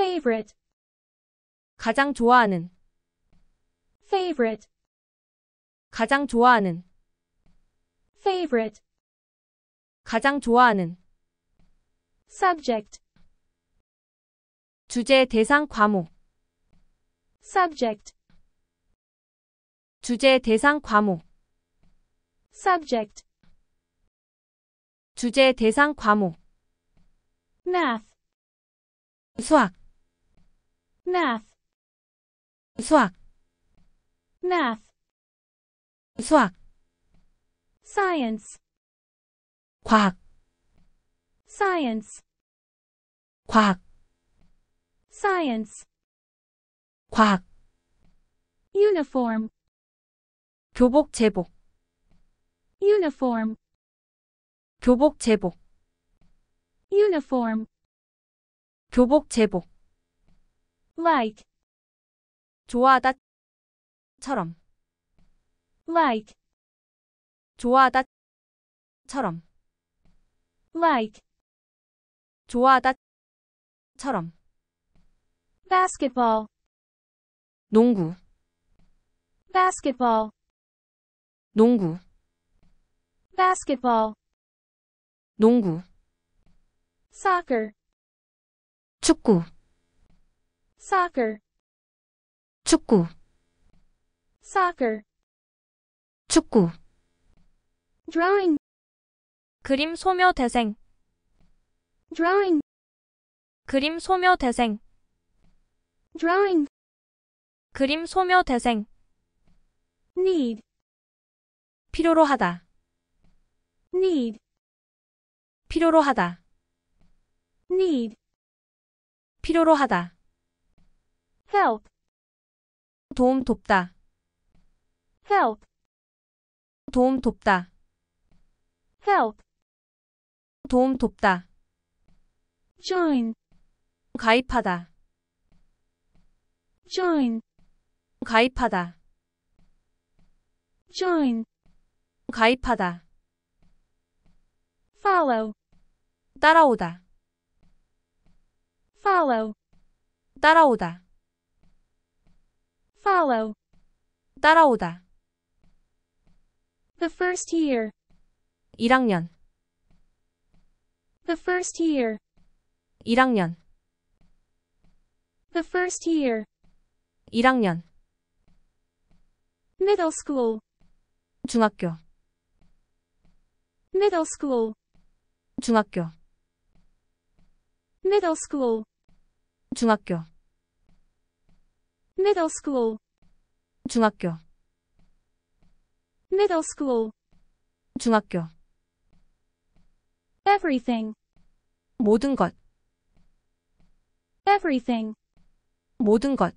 favorite 가장 좋아하는 favorite 가장 좋아하는 favorite 가장 좋아하는 subject 주제 대상 과목 subject 주제 대상 과목 subject 주제 대상 과목 math 수학 math soạc math soạc science Quack. science Quack. science Quack. uniform 교복 제복 uniform 교복 제복 uniform 교복 제복 like 좋아하다 처럼 like 좋아하다 처럼 like 좋아하다 처럼 basketball 농구 basketball 농구 basketball 농구 soccer 축구 soccer 축구 soccer 축구 drawing 그림 소묘 대생 drawing 그림 소묘 대생 drawing 그림 소묘 대생 need 필요로 하다 need 필요로 하다 need 필요로 하다 help 도움 돕다 help 도움 돕다 help 도움 돕다 join 가입하다 join 가입하다 join 가입하다 follow 따라오다 follow 따라오다 follow 따라오다 The first year 1학년 The first year 1학년 The first year 1학년 Middle school 중학교 Middle school 중학교 Middle school 중학교 middle school 중학교 middle school 중학교 everything 모든 것 everything 모든 것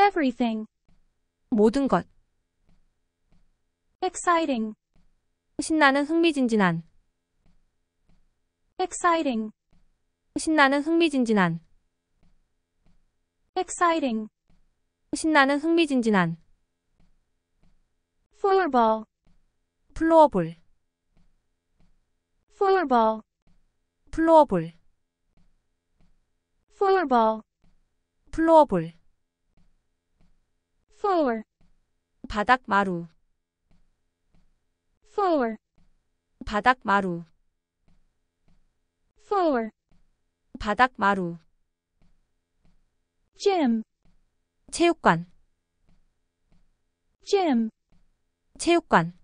everything 모든 것 exciting 신나는 흥미진진한 exciting 신나는 흥미진진한 exciting 신나는 흥미진진한 floorball 플로어볼 floorball 플로어볼 floorball 플로어볼 floor 바닥 마루 floor 바닥 마루 floor 바닥 마루 gym 체육관 gym 체육관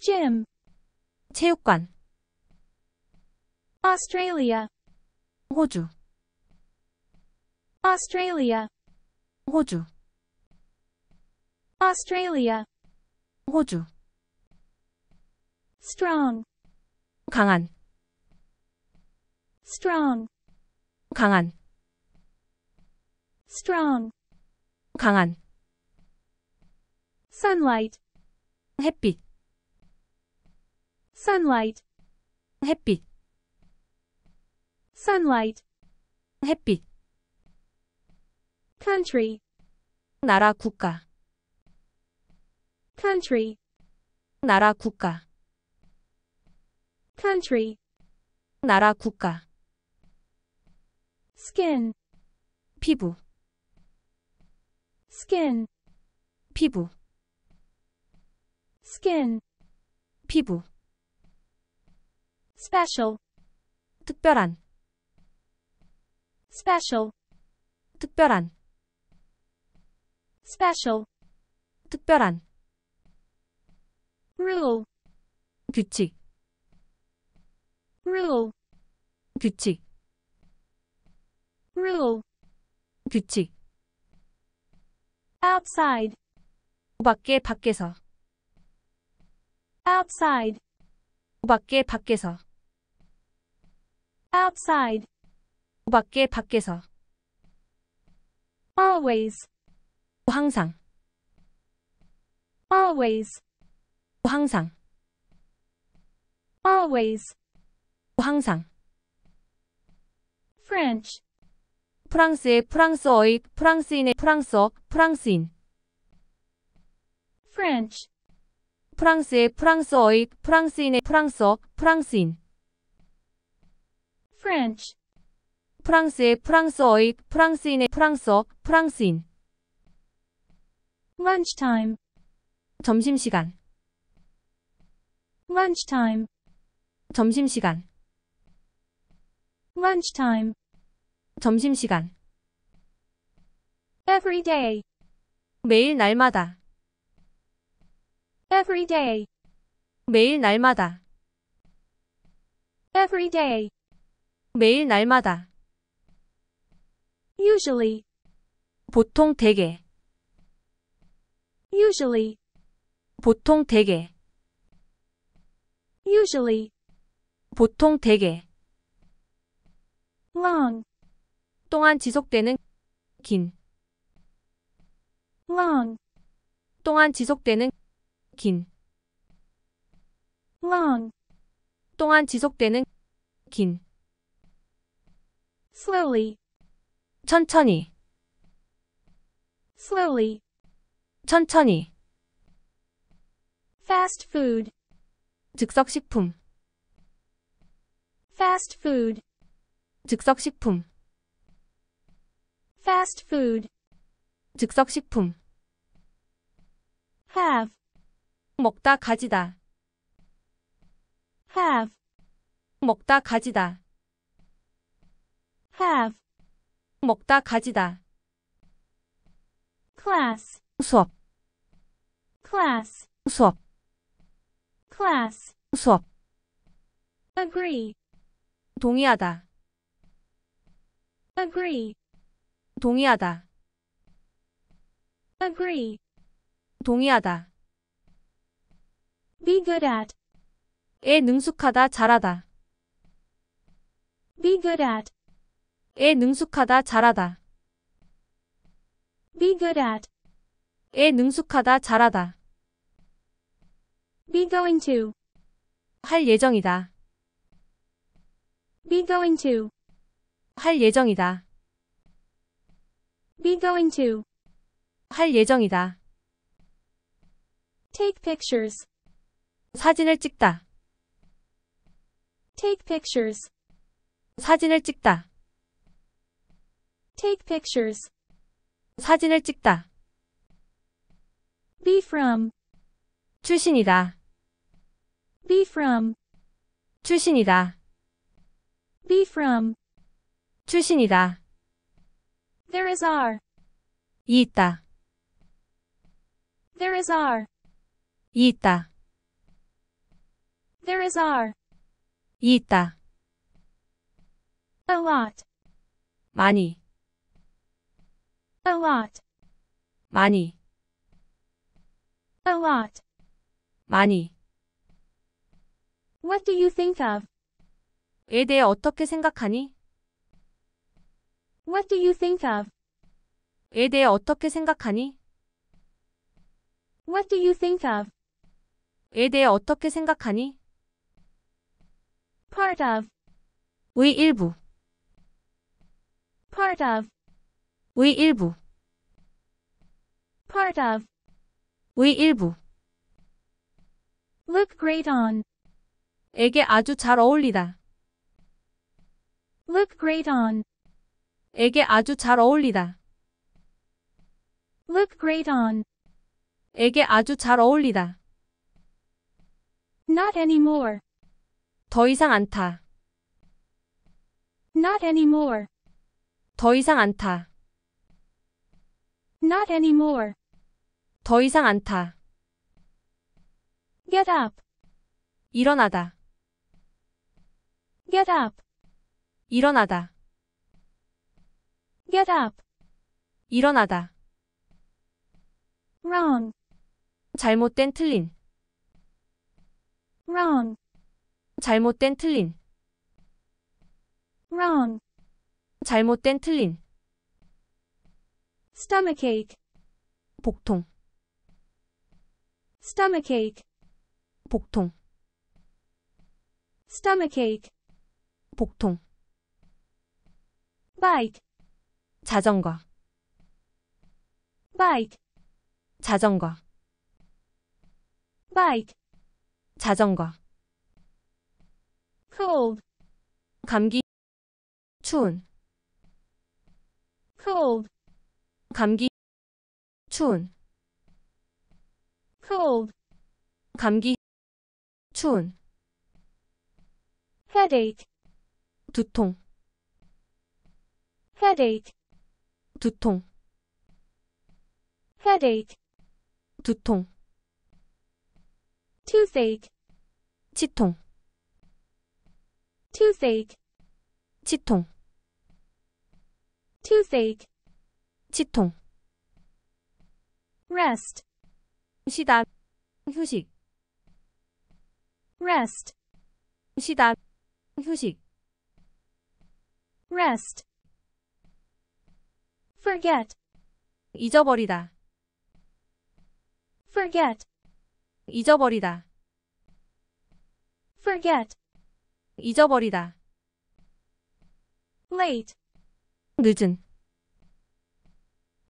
gym 체육관 Australia 호주 Australia 호주 Australia 호주 strong 강한 strong 강한 strong 강한 sunlight 햇빛 sunlight 햇빛 sunlight 햇빛 country 나라 국가 country 나라 국가 country 나라 국가 skin 피부 skin 피부 skin 피부 special 특별한 special 특별한 special 특별한 rule 규칙 rule 규칙 rule 규칙 outside 밖에 밖에서 outside 밖에 밖에서 outside 밖에 밖에서 always 항상 always 항상 always 항상 French 프랑스의 프랑스어의 프랑스인의 프랑스어 프랑스인 French 프랑스의 프랑스어의 프랑스인의 프랑스어 프랑스인 French 프랑스의 프랑스어의 프랑스인의 프랑스어 프랑스인 lunchtime 점심시간 lunchtime 점심시간 lunchtime 점심시간 every day 매일 날마다 every day 매일 날마다 every day 매일 날마다 usually 보통 대개 usually 보통 대개 usually 보통 대개 long 동안 지속되는 긴 long 동안 지속되는 긴 long 동안 지속되는 긴 slowly 천천히 slowly 천천히 fast food 즉석식품 fast food 즉석식품 fast food 즉석식품 have 먹다 가지다 have 먹다 가지다 have 먹다 가지다 class 수업 class 수업 class 수업 agree 동의하다 agree 동의하다. agree 동의하다. be good at 에 능숙하다 잘하다. be good at 에 능숙하다 잘하다. be good at 에 능숙하다 잘하다. be going to 할 예정이다. be going to 할 예정이다. be going to 할 예정이다. take pictures 사진을 찍다. take pictures 사진을 찍다. take pictures 사진을 찍다. be from 출신이다. be from 출신이다. be from 출신이다. There is R. 있다. There is R. 있다. There is R. 있다. A lot. 많이. A lot. 많이. A lot. 많이. What do you think of? 에 대해 어떻게 생각하니? What do you think of? 에 대해 어떻게 생각하니? What do you think of? 에 대해 어떻게 생각하니? Part of 의 일부 Part of 의 일부 Part of 의 일부 Look great on 에게 아주 잘 어울리다. Look great on 에게 아주 잘 어울리다. look great on 에게 아주 잘 어울리다. not anymore 더 이상 안타. not anymore 더 이상 안타. not anymore 더 이상 안타. get up 일어나다. get up 일어나다. Get up. 일어나다. Wrong. 잘못된 틀린. Wrong. 잘못된 틀린. Wrong. 잘못된 틀린. Stomachache. 복통. Stomachache. 복통. Stomachache. 복통. Bite. 자전거 bike 자전거 bike 자전거 cold 감기 추운 cold 감기 추운 cold 감기 추운 headache 두통 headache 두통 headache 두통 toothache 치통 toothache 치통 toothache 치통 rest 쉬다 휴식 rest 쉬다 휴식 rest forget 잊어버리다 forget 잊어버리다 forget 잊어버리다 late 늦은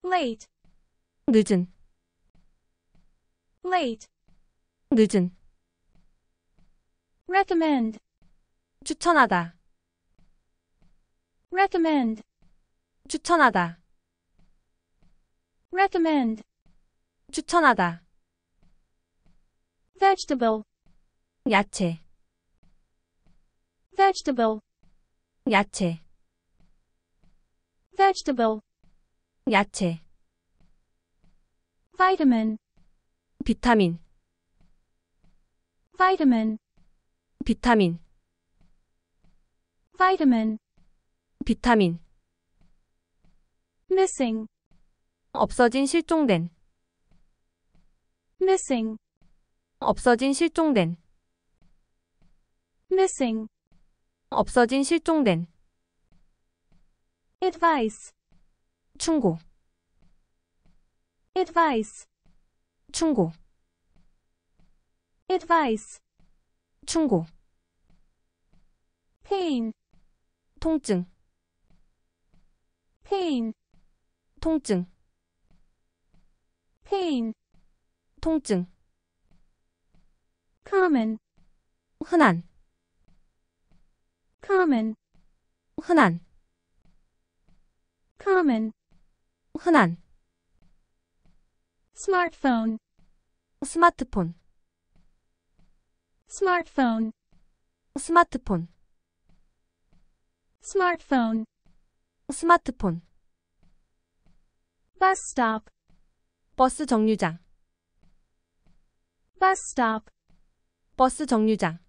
late 늦은 late 늦은 recommend 추천하다 recommend 추천하다 recommend 추천하다 vegetable 야채 vegetable 야채 vegetable 야채 vitamin 비타민 vitamin 비타민 vitamin 비타민 missing 없어진 실종된 missing 없어진 실종된 missing 없어진 실종된 advice 충고 advice 충고 advice 충고 pain 통증 pain 통증 pain 통증 common 흔한 common 흔한 common 흔한 smartphone 스마트폰 smartphone 스마트폰 smartphone 스마트폰 bus stop 버스 정류장 bus stop 버스 정류장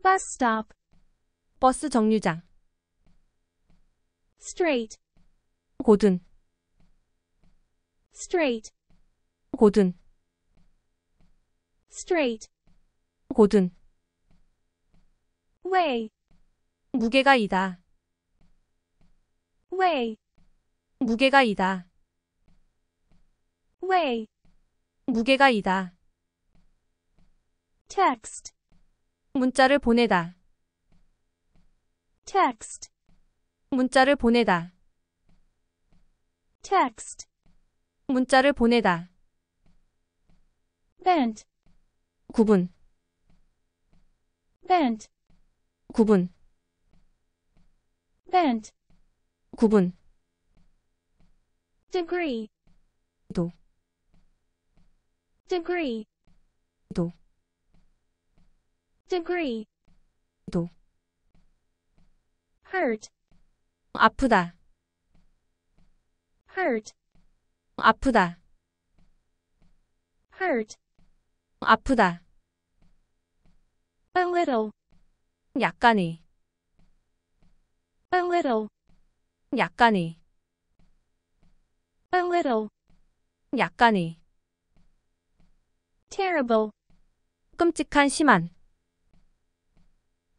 bus stop 버스 정류장 straight 고든 straight 고든 straight 고든 way 무게가 이다 way 무게가 이다 weigh 무게가 이다. text 문자를 보내다. text 문자를 보내다. text 문자를 보내다. bent 구분 bent 구분 bent 구분 degree 도 degree 도 degree 도 hurt 아프다 hurt 아프다 hurt 아프다 a little 약간의 a little 약간의 a little 약간의 terrible 끔찍한 심한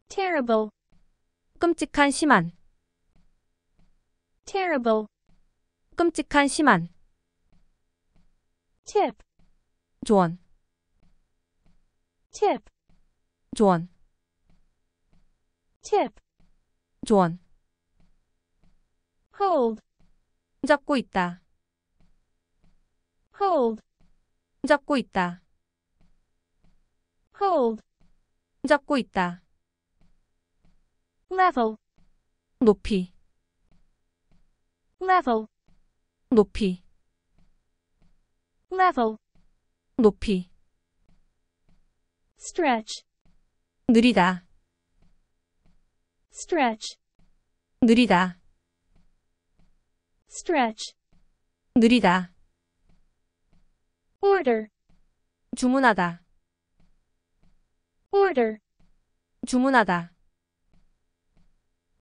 terrible 끔찍한 심한 terrible 끔찍한 심한 tip 조언 tip 조언 tip 조언 hold 잡고 있다 hold 잡고 있다 hold 잡고 있다. level 높이 level 높이 level 높이 stretch 느리다 stretch 느리다 stretch 느리다 order 주문하다 order 주문하다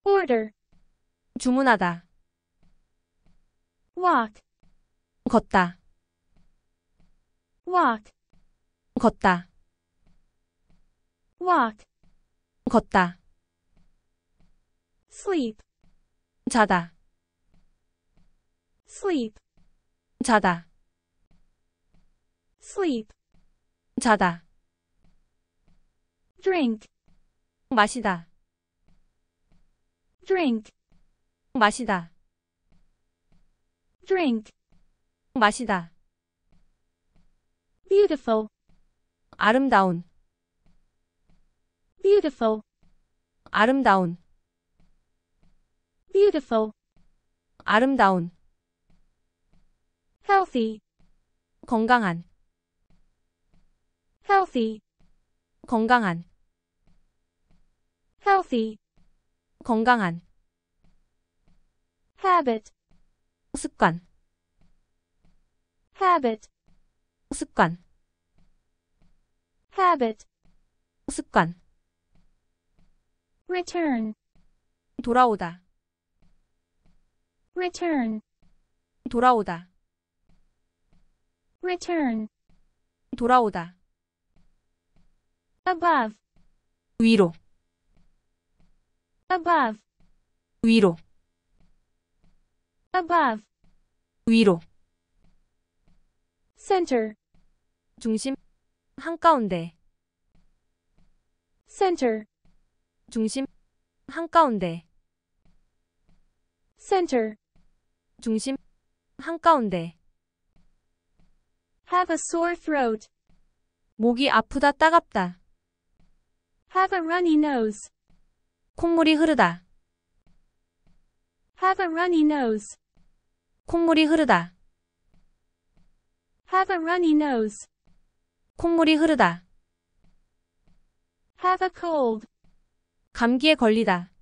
order 주문하다 walk 걷다 walk 걷다 walk 걷다 sleep 자다 sleep 자다 sleep 자다 drink 마시다 drink 마시다 drink 마시다 beautiful 아름다운 beautiful 아름다운 beautiful 아름다운 healthy 건강한 healthy 건강한 healthy 건강한 habit 습관 habit 습관 habit 습관 return 돌아오다 return 돌아오다 return 돌아오다 above 위로 above 위로 above 위로 center 중심 한가운데 center 중심 한가운데 center 중심 한가운데 have a sore throat 목이 아프다 따갑다 have a runny nose 콧물이 흐르다. Have a runny nose. 콧물이 흐르다. Have a runny nose. 콧물이 흐르다. Have a cold. 감기에 걸리다.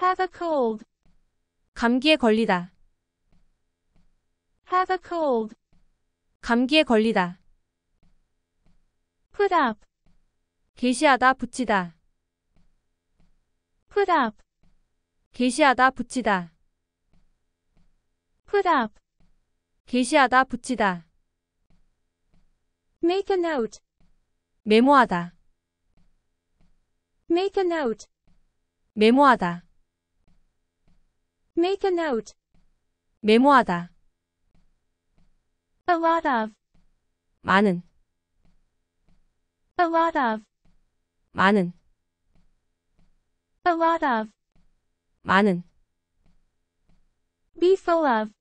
Have a cold. 감기에 걸리다. Have a cold. 감기에 걸리다. Put up. 게시하다, 붙이다. put up 게시하다 붙이다 put up 게시하다 붙이다 make a note 메모하다 make a note 메모하다 make a note 메모하다 a lot of 많은 a lot of 많은 A lot of. 많은. Be full of.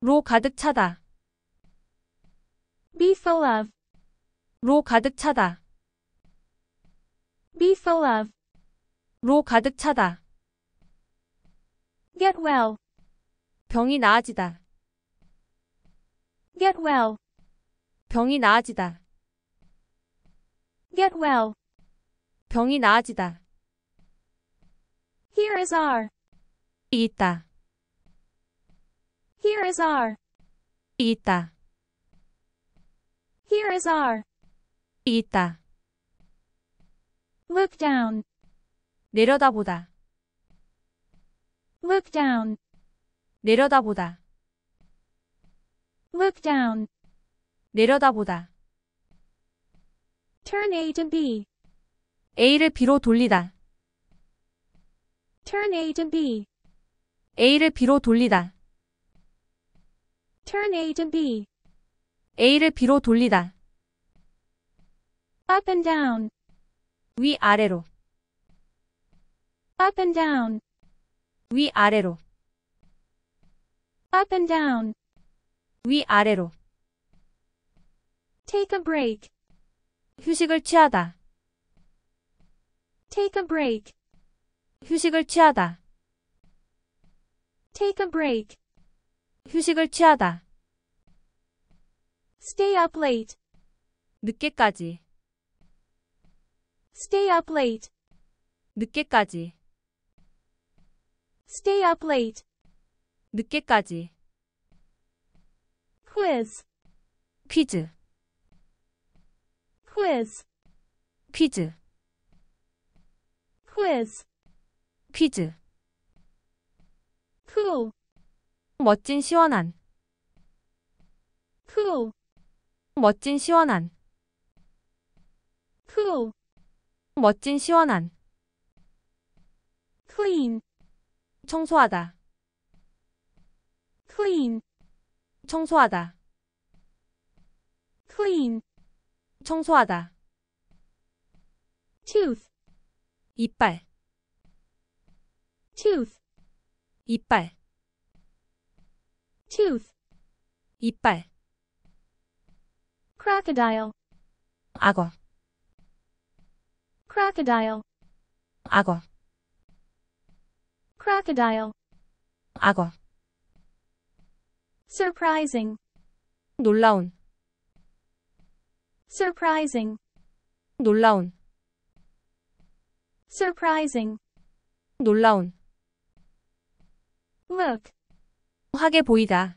로 가득 차다. Be full of. 로 가득 차다. Be full of. 로 가득 차다. Get well. 병이 나아지다. Get well. 병이 나아지다. Get well. 병이 나아지다. Here is our. 있다. Here is our. 있다. Here is our. 있다. Look down. 내려다보다. Look down. 내려다보다. Look down. 내려다보다. Turn A to B. A를 B로 돌리다. Turn A to B. A를 B로 돌리다. Turn A to B. A를 B로 돌리다. Up and down. 위 아래로. Up and down. 위 아래로. Up and down. 위 아래로. Take a break. 휴식을 취하다. Take a break. 휴식을 취하다. Take a break. 휴식을 취하다. Stay up late. 늦게까지. Stay up late. 늦게까지. Stay up late. 늦게까지. quiz. 퀴즈. quiz. 퀴즈. quiz. 퀴즈 푸로 멋진 시원한 푸로 멋진 시원한 푸로 멋진 시원한 c l 청소하다 c l 청소하다 c l 청소하다 t o o 이빨 tooth 이빨 tooth 이빨 crocodile 악어 crocodile 악어 crocodile 악어 surprising 놀라운 surprising 놀라운 surprising 놀라운 look 하게 보이다.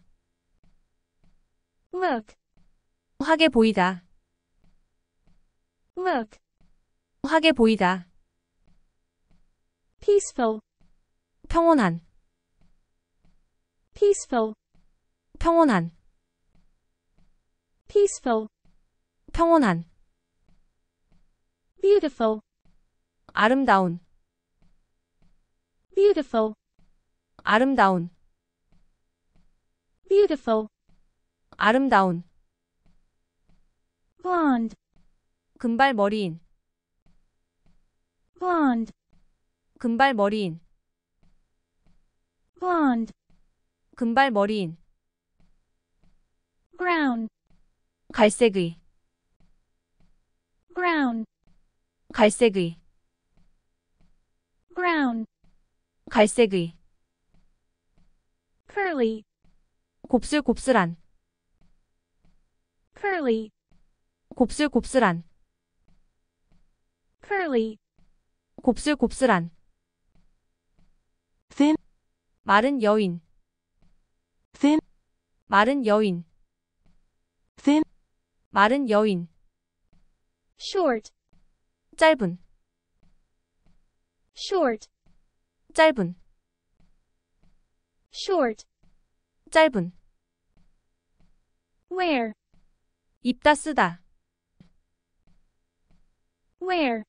look 하게 보이다. look 하게 보이다. peaceful 평온한 peaceful 평온한 peaceful 평온한 beautiful 아름다운 beautiful 아름다운 beautiful 아름다운 blonde 금발머리인 blonde 금발머리인 blonde 금발머리인 brown 갈색의 brown 갈색의 brown 갈색의 curly 곱슬곱슬한 curly 곱슬곱슬한 curly 곱슬곱슬한 thin 마른 여인 thin 마른 여인 thin 마른 여인 short 짧은 short 짧은 short 짧은 wear 입다 쓰다 wear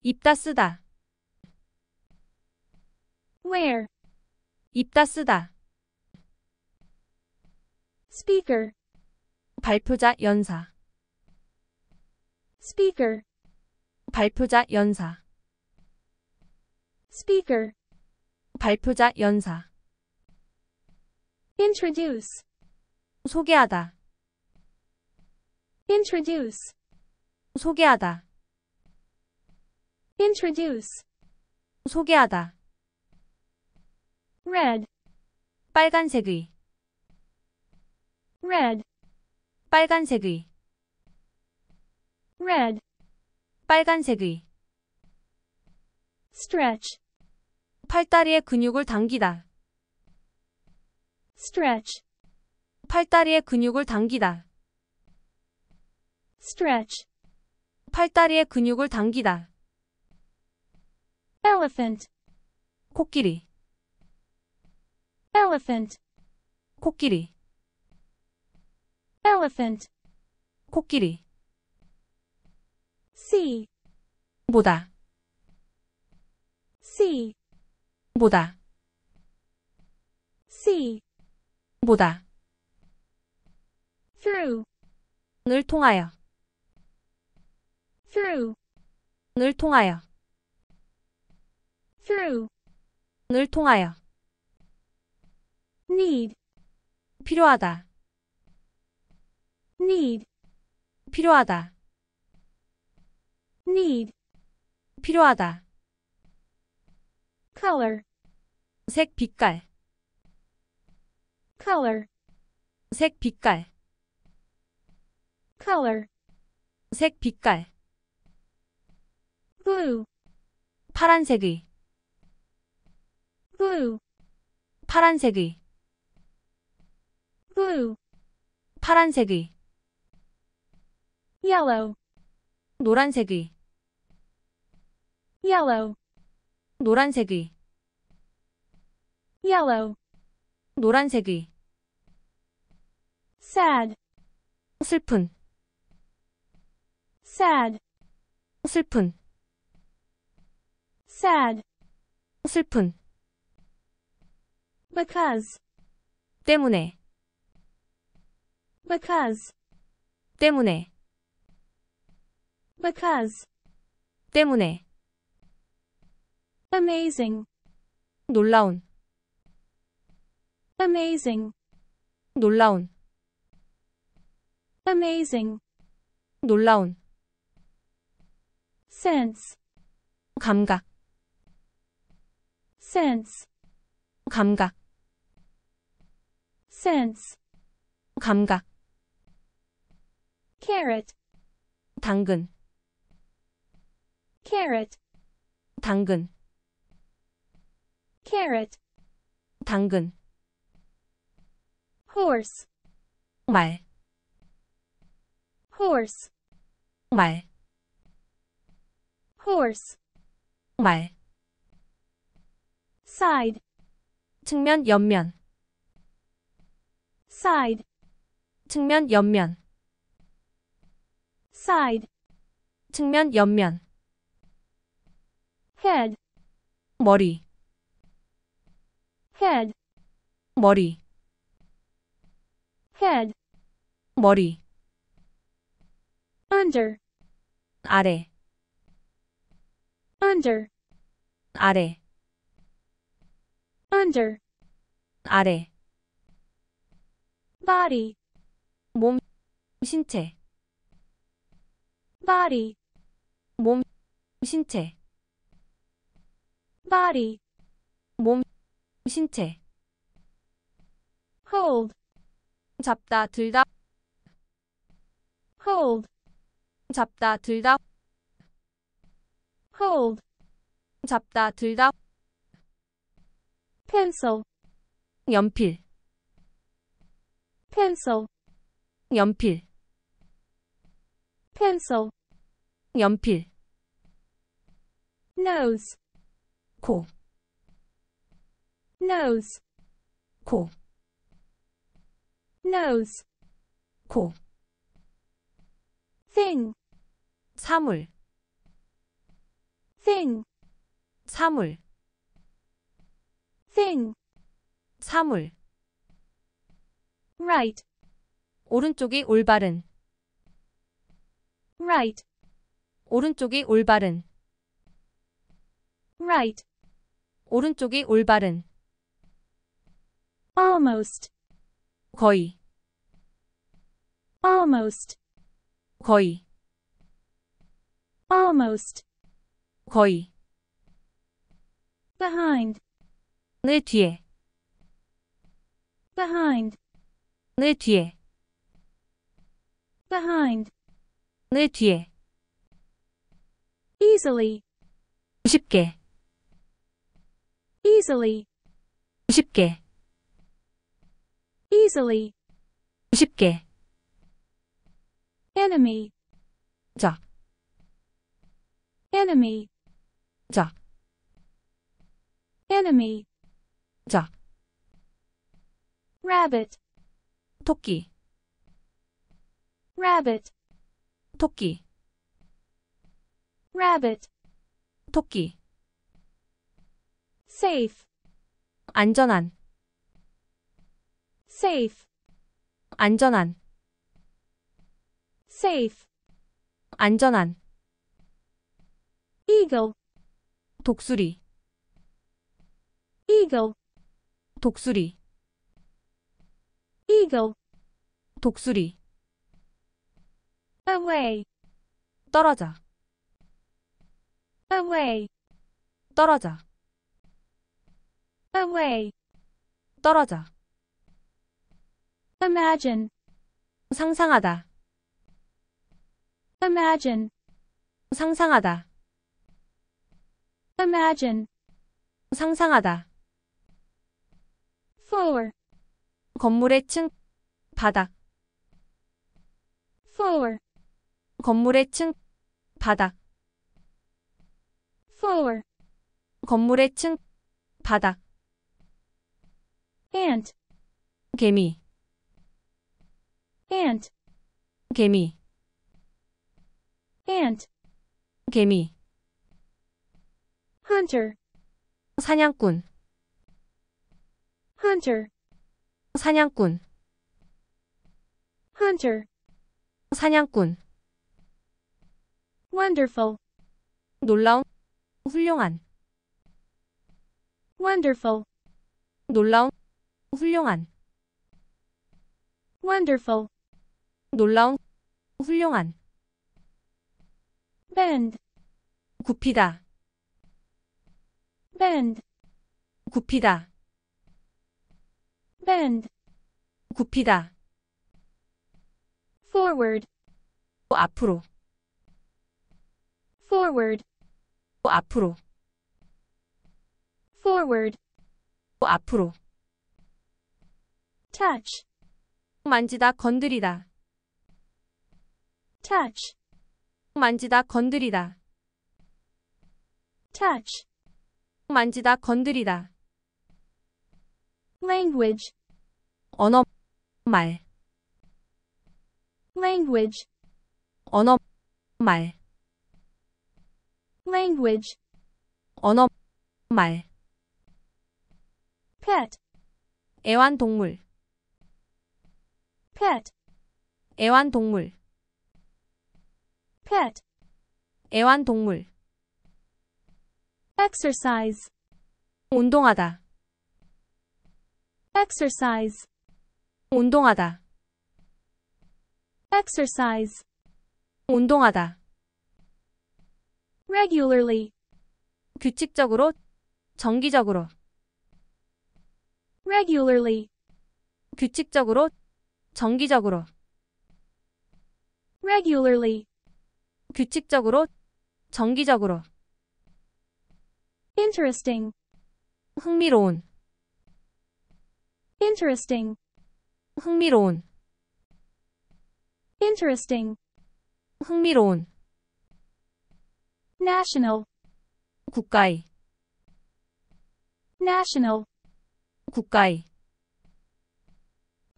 입다 쓰다 wear 입다 쓰다 speaker 발표자 연사 speaker 발표자 연사 speaker 발표자 연사 introduce 소개하다 introduce 소개하다 introduce 소개하다 red 빨간색의 red 빨간색의 red 빨간색의 stretch 팔다리의 근육을 당기다 stretch 팔다리의 근육을 당기다 stretch 팔다리의 근육을 당기다 elephant 코끼리 elephant 코끼리 elephant 코끼리 see 보다 see 보다 see 보다 through 을 통하여 through 을 통하여 through 을 통하여 need 필요하다 need 필요하다 need 필요하다 color 색 빛깔 color 색 빛깔 color 색 빛깔 blue 파란색의 blue 파란색의 blue 파란색의 yellow 노란색의 yellow 노란색의 yellow 노란색의 sad 슬픈 sad 슬픈 sad 슬픈 because 때문에 because 때문에 because 때문에 amazing 놀라운 amazing 놀라운 amazing 놀라운 sense 감각 sense 감각 sense 감각 carrot 당근 carrot 당근 carrot 당근 horse 말 horse 말 horse 말 side 측면 옆면 side 측면 옆면 side 측면 옆면 head 머리 head 머리 head 머리 under 아래 under 아래 under 아래 body 몸 신체 body 몸 신체 body 몸 신체 hold 잡다 들다 hold 잡다 들다 hold 잡다 들다 pencil 연필 pencil 연필 pencil 연필 nose 코 nose 코 nose 코 thing 사물 thing 사물 thing 사물 right 오른쪽이 올바른 right 오른쪽이 올바른 right 오른쪽이 올바른 almost 거의 almost 거의 almost 거의 behind 내 뒤에 behind 내 뒤에 behind 내 뒤에 easily 쉽게 easily 쉽게 easily 쉽게 enemy 적 enemy 적 enemy 적 rabbit 토끼 rabbit 토끼 rabbit 토끼 safe 안전한 safe 안전한 safe 안전한 eagle 독수리 eagle 독수리 eagle 독수리 away 떨어져 away 떨어져 away 떨어져 imagine 상상하다 imagine 상상하다 imagine 상상하다 floor 건물의 층 바닥 floor 건물의 층 바닥 floor 건물의 층 바닥 ant 개미 ant 개미 ant 개미 hunter 사냥꾼 hunter 사냥꾼 hunter 사냥꾼 wonderful 놀라운 훌륭한 wonderful 놀라운 훌륭한 wonderful 놀라운 훌륭한 bend 굽히다 bend 굽히다 bend 굽히다 forward 앞으로 forward 앞으로 forward 앞으로 touch 만지다 건드리다 touch 만지다 건드리다 touch 만지다 건드리다 language 언어 말 language 언어 말 language 언어 말 pet 애완동물 pet 애완동물 pet 애완동물 exercise 운동하다 exercise 운동하다 exercise 운동하다 regularly 규칙적으로 정기적으로 regularly 규칙적으로 정기적으로 regularly 규칙적으로, 정기적으로. interesting 흥미로운, interesting 흥미로운, interesting 흥미로운. national 국가의, national 국가의,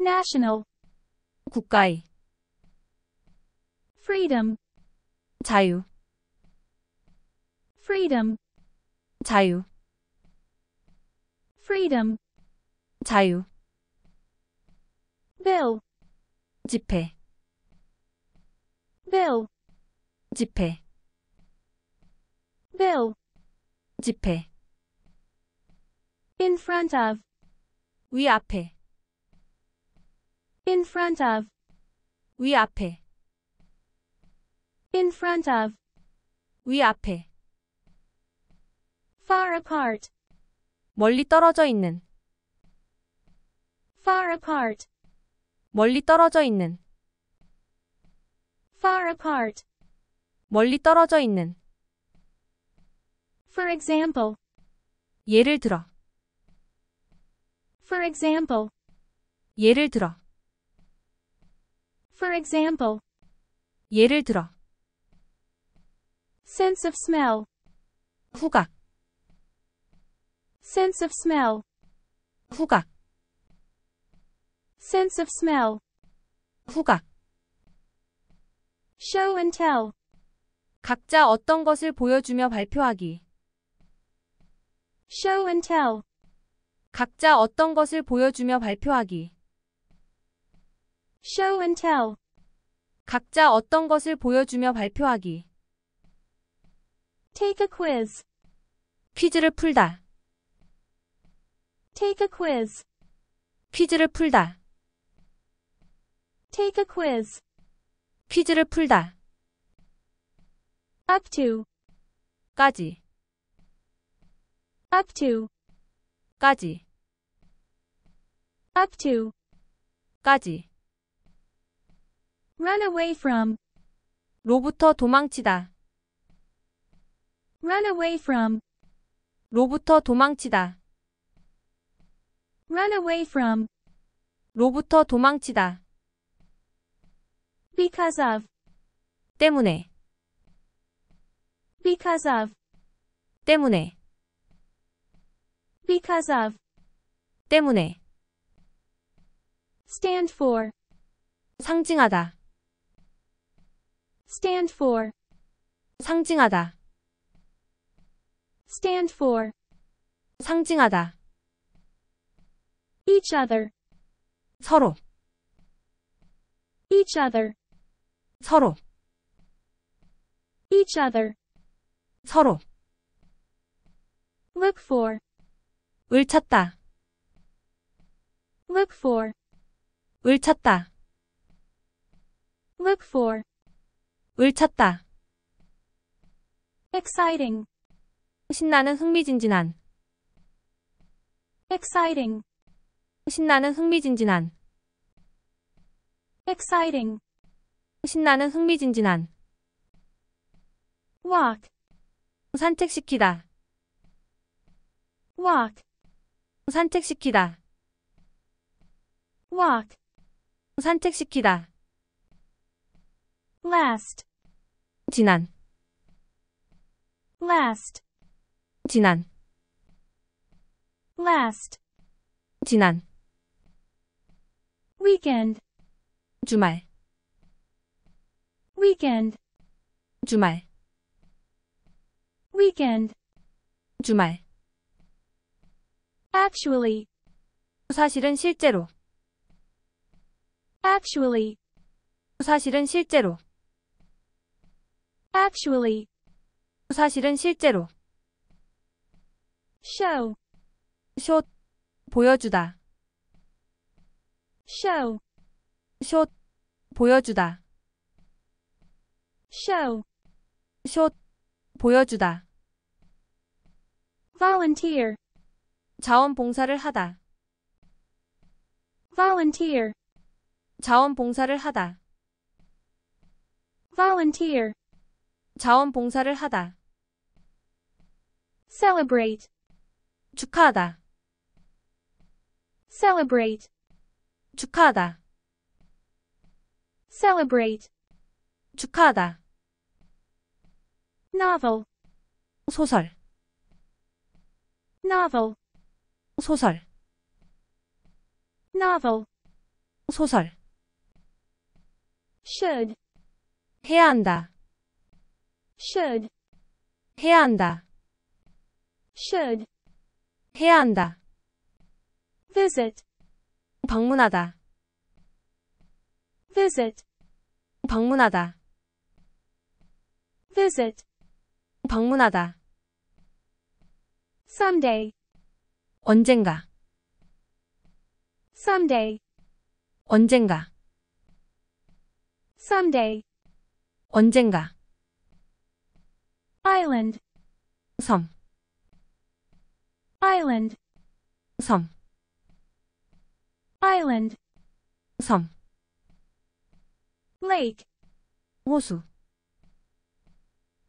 national 국가의. freedom 자유 freedom 자유 freedom 자유 bill 집회 bill 집회 bill 집회 in front of 위 앞에 in front of 위 앞에 in front of 위 앞에 far apart 멀리 떨어져 있는 far apart 멀리 떨어져 있는 far apart 멀리 떨어져 있는 for example 예를 들어 for example 예를 들어 for example 예를 들어 sense of smell 후각 sense of smell 후각 sense of smell 후각 show and tell 각자 어떤 것을 보여주며 발표하기 show and tell 각자 어떤 것을 보여주며 발표하기 show and tell 각자 어떤 것을 보여주며 발표하기 Take a quiz. 퀴즈를 풀다. Take a quiz. 퀴즈를 풀다. Take a quiz. 퀴즈를 풀다. Up to. 까지. Up to. 까지. Up to. 까지. Run away from. 로부터 도망치다. run away from 로부터 도망치다 run away from 로부터 도망치다 because of 때문에 because of 때문에 because of 때문에 stand for 상징하다 stand for 상징하다 stand for 상징하다 each other 서로 each other 서로 each other 서로 look for 을 찾다 look for 을 찾다 look for 을 찾다 exciting 신나는 흥미진진한 exciting 신나는 흥미진진한 exciting 신나는 흥미진진한 walk 산책시키다 walk 산책시키다 walk 산책시키다 last 지난 last 지난 last 지난 weekend 주말 weekend 주말 weekend 주말 actually 사실은 실제로 actually 사실은 실제로 actually 사실은 실제로 show 숏 보여주다 show 숏 보여주다 show 숏 보여주다 volunteer 자원봉사를 하다 volunteer 자원봉사를 하다 volunteer 자원봉사를 하다 celebrate 축하하다. celebrate 축하하다. celebrate 축하하다. novel 소설 novel 소설 novel 소설 should 해야 한다 should 해야 한다 should 해야 한다. visit 방문하다. visit 방문하다. visit 방문하다. someday 언젠가 someday 언젠가 someday 언젠가 island 섬 island 섬 island 섬 lake 호수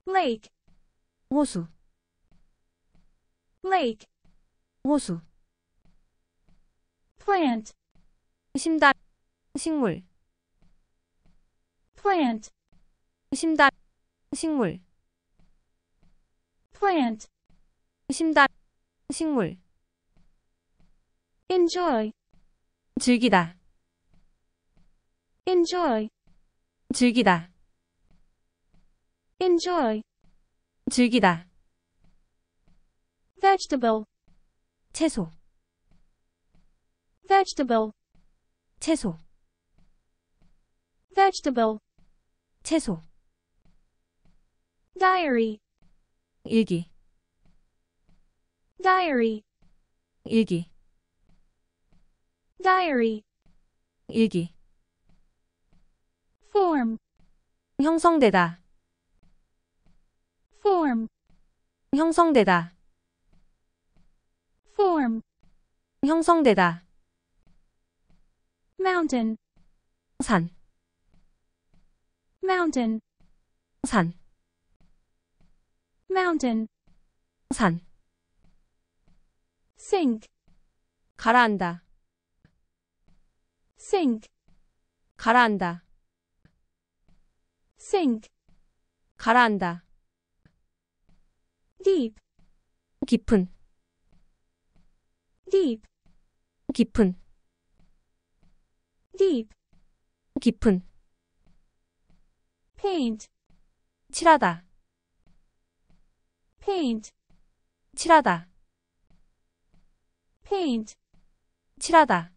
lake 호수 lake 호수 plant 심다 식물 plant 심다 식물 plant 심다 식물 enjoy 즐기다 enjoy 즐기다 enjoy 즐기다 vegetable 채소 vegetable 채소 vegetable 채소 diary 일기 diary 일기 diary 일기 form 형성되다 form 형성되다 form 형성되다 mountain 산 mountain 산 mountain 산 sink 가라앉다 sink 가라앉다 sink 가라앉다 deep 깊은 deep 깊은 deep 깊은 paint 칠하다 paint 칠하다 paint 칠하다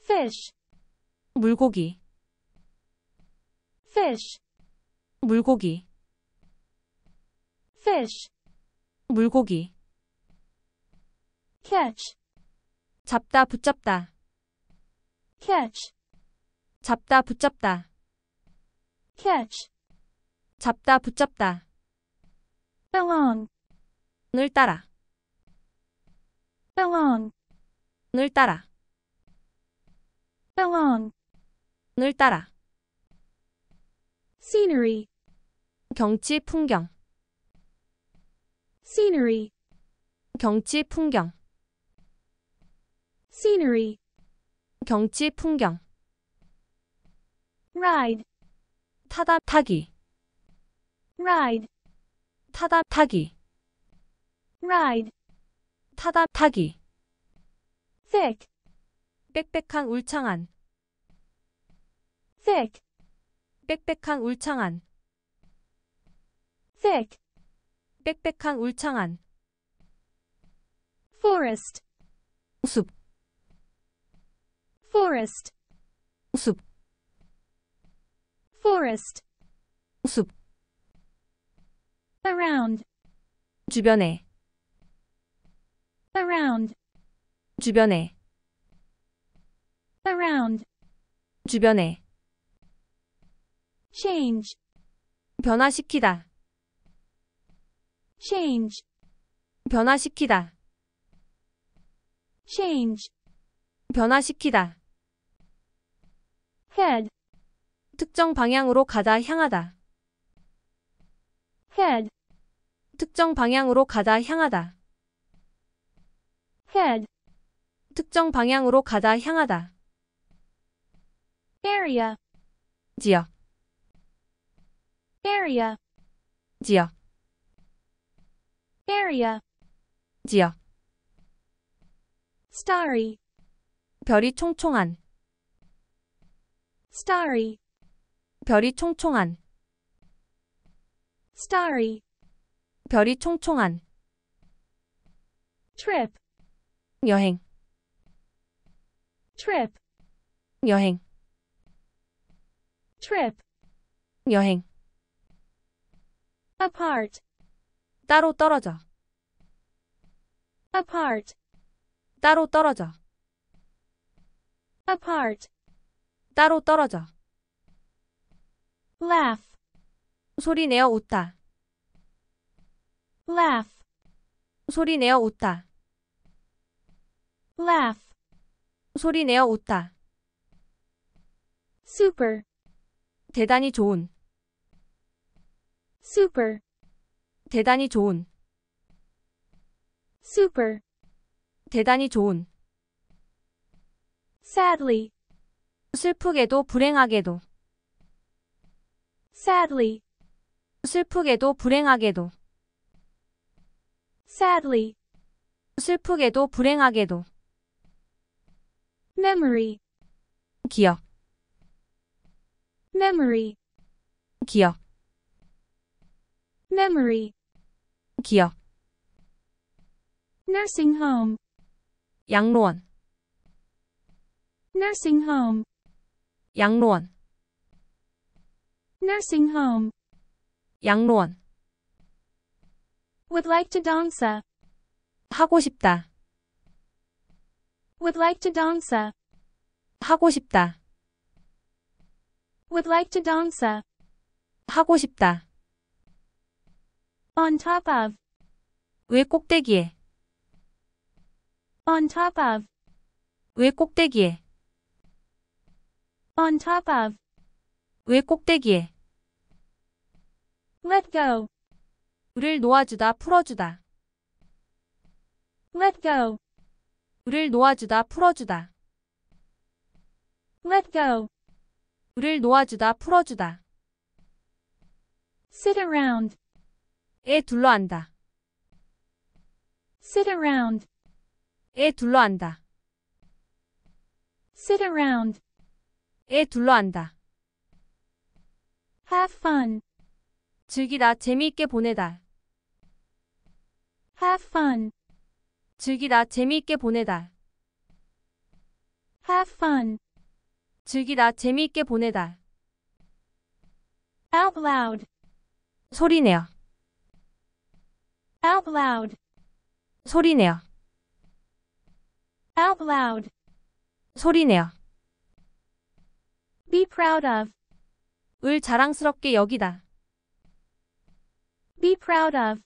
fish 물고기 fish 물고기 fish 물고기 catch 잡다 붙잡다 catch 잡다 붙잡다 catch 잡다 붙잡다 belong 을 따라 병원을 따라 병원을 따라 scenery 경치 풍경 scenery 경치 풍경 scenery 경치 풍경 ride 타다 타기 ride 타다 타기 ride 타다 타기 thick 빽빽한 울창한 thick 빽빽한 울창한 thick 빽빽한 울창한 forest 숲 forest 숲 forest 숲 around 주변에 around 주변에 around 주변에 change 변화시키다 change 변화시키다 change 변화시키다 head 특정 방향으로 가다 향하다 head 특정 방향으로 가다 향하다 head 특정 방향으로 가다 향하다 area 지역 area 지역 area 지역 starry 별이 총총한 starry 별이 총총한 starry 별이 총총한 trip 여행 trip 여행 trip 여행 apart 따로 떨어져 apart 따로 떨어져 apart 따로 떨어져 laugh 소리 내어 웃다 laugh 소리 내어 웃다 laugh 소리내어 웃다. super 대단히 좋은 super 대단히 좋은 super 대단히 좋은 sadly 슬프게도 불행하게도 sadly 슬프게도 불행하게도 sadly 슬프게도 불행하게도 memory kia memory kia memory 記憶 nursing home 양로원. nursing home 양로원. nursing home 양로원. would like to dance 하고 싶다 Would like to dance. 하고 싶다. Would like to dance. 하고 싶다. On top of. 왜 꼭대기에? On top of. 왜 꼭대기에? On top of. 왜 꼭대기에? Let go. 를 놓아주다 풀어주다. Let go. 을 놓아주다 풀어주다. Let go. 을 놓아주다 풀어주다. Sit around. 에 둘러앉다. Sit around. 에 둘러앉다. Sit around. 에 둘러앉다. Have fun. 즐기다 재미있게 보내다. Have fun. 즐기다 재미있게 보내다. Have fun. 즐기다 재미있게 보내다. Out loud. 소리내어. Out loud. 소리내어. Out loud. 소리내어. Be proud of. 을 자랑스럽게 여기다. Be proud of.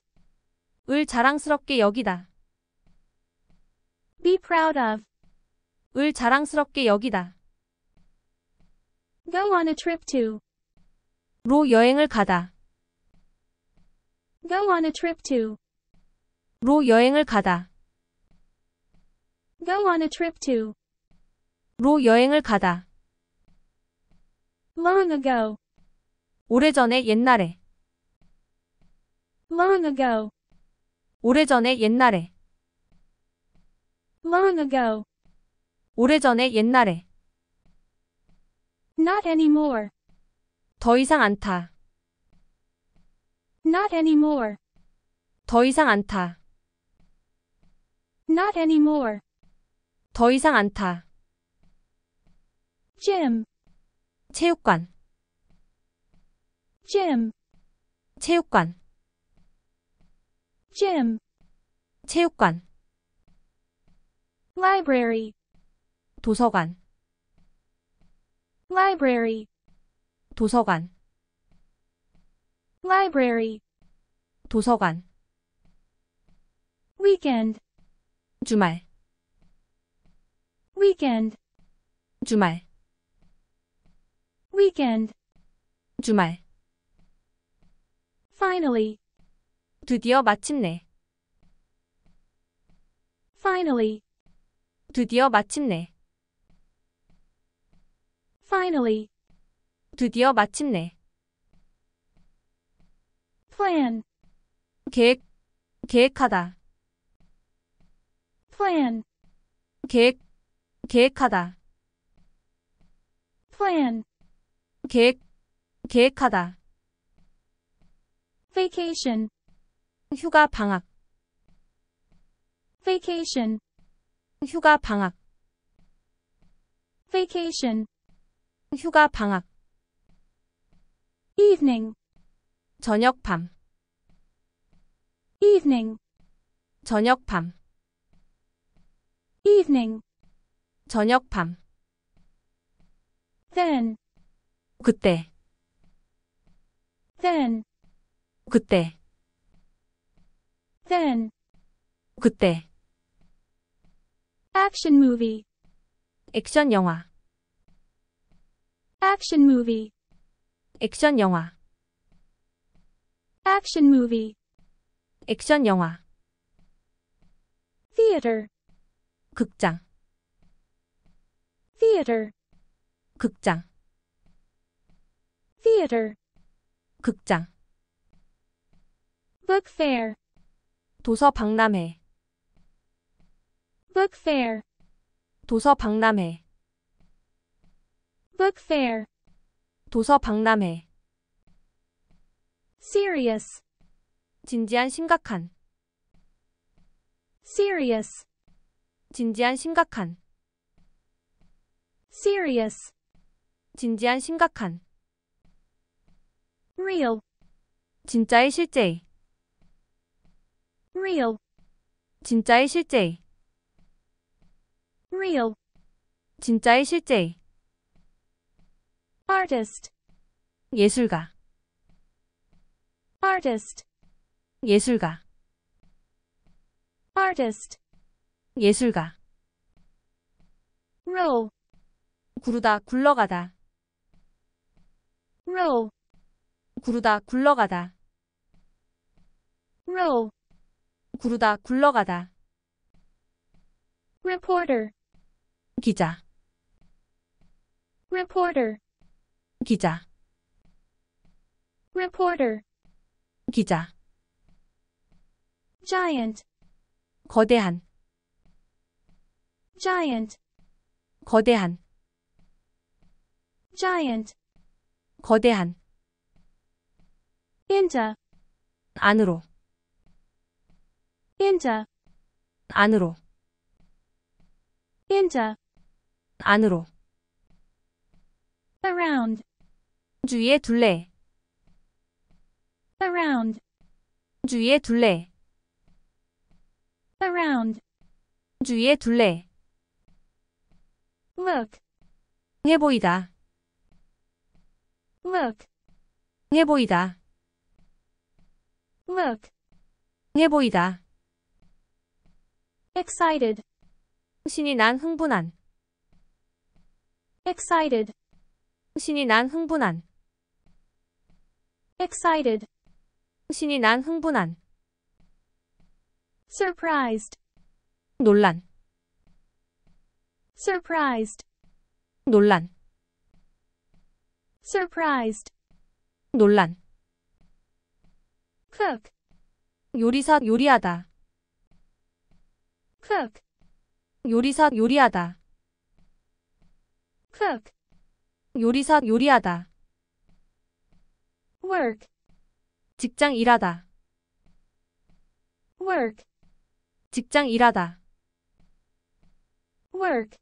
을 자랑스럽게 여기다. be proud of 을 자랑스럽게 여기다. go on a trip to 로 여행을 가다. go on a trip to 로 여행을 가다. go on a trip to 로 여행을 가다. long ago 오래전에 옛날에 long ago 오래전에 옛날에 Long ago. 오래전에 옛날에. Not anymore. 더 이상 안 타. Not anymore. 더 이상 안 타. Not anymore. 더 이상 안 타. Gym. 체육관. Gym. 체육관. Gym. 체육관. library 도서관 library 도서관 library 도서관 weekend 주말 weekend 주말 weekend 주말 finally 드디어 마침내 finally 드디어 마침내. Finally. 드디어 마침내. Plan. 계획. 계획하다. Plan. 계획. 계획하다. Plan. 계획. 계획하다. Vacation. 휴가 방학. Vacation. 휴가 방학 vacation 휴가 방학 evening 저녁 밤 evening 저녁 밤 evening 저녁 밤 then 그때 then 그때 then 그때 action movie 액션 영화 action movie 액션 영화 action movie 액션 영화 theater 극장 theater 극장 theater 극장 book fair 도서 박람회 Book fair. 도서 박람회. Book fair. 도서 박람회. Serious. 진지한 심각한. Serious. 진지한 심각한. Serious. 진지한 심각한. Real. 진짜의 실제의. Real. 진짜의 실제의. real 진짜의 실제의 artist 예술가 artist 예술가 artist 예술가 roll 구르다 굴러가다 roll 구르다 굴러가다 roll 구르다 굴러가다 reporter 기자 reporter 기자 reporter 기자 giant 거대한 giant 거대한 giant 거대한 into 안으로 into 안으로 into 안으로 around 주위에 둘래 around 주위에 둘래 around 주위에 둘래 look 해 보이다 look 해 보이다 look 해 보이다 excited 신이 난 흥분한 excited 신이 난 흥분한 excited 신이 난 흥분한 surprised 논란 surprised 논란 surprised 논란 cook 요리사 요리하다 cook 요리사 요리하다 cook 요리사 요리하다 work 직장 일하다 work 직장 일하다 work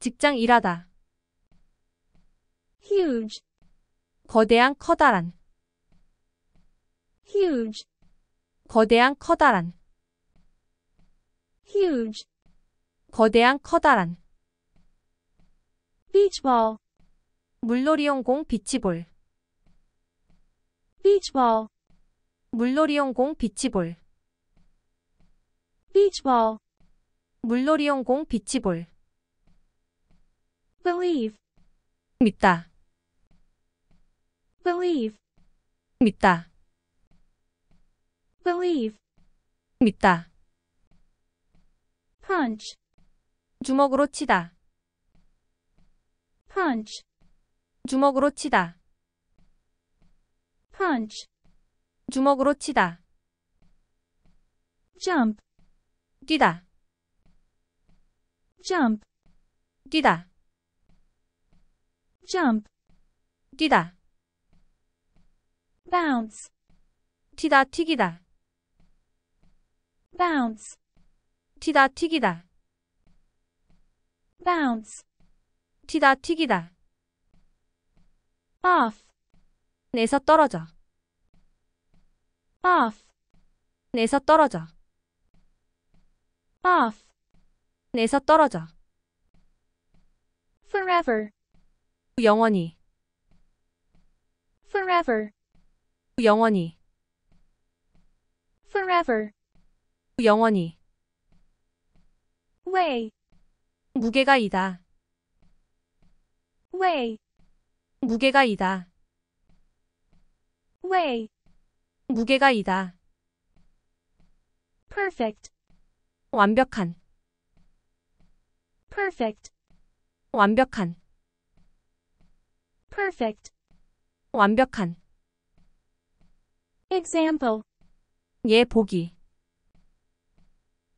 직장 일하다 huge 거대한 커다란 huge 거대한 커다란 huge 거대한 커다란 beachball 물놀이용 공 비치볼 beachball 물놀이용 공 비치볼 beachball 물놀이용 공 비치볼 believe 믿다 believe 믿다 believe 믿다 punch 주먹으로 치다 punch 주먹으로 치다 punch 주먹으로 치다 jump 뛰다 jump 뛰다 jump 뛰다 bounce 튀다 튀기다 bounce 튀다 튀기다 bounce 튀다 튀기다. off 내서 떨어져. off 내서 떨어져. off 내서 떨어져. forever 영원히 forever 영원히 forever 영원히 way 무게가 이다 way 무게가 이다 way 무게가 이다 perfect 완벽한 perfect 완벽한 perfect 완벽한 example 예 보기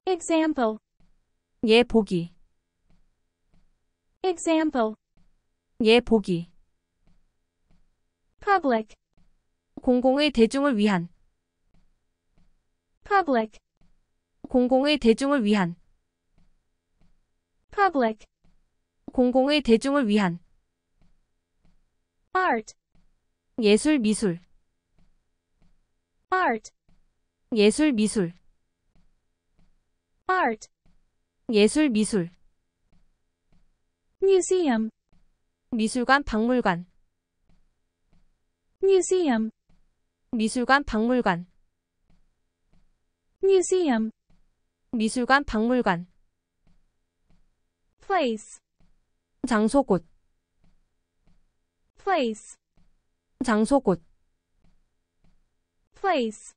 example 예 보기 example 예 보기 public 공공의 대중을 위한 public 공공의 대중을 위한 public 공공의 대중을 위한 art 예술 미술 art 예술 미술 art 예술 미술 museum 미술관 박물관 museum 미술관 박물관 museum 미술관 박물관 place 장소 곳 place 장소 곳 place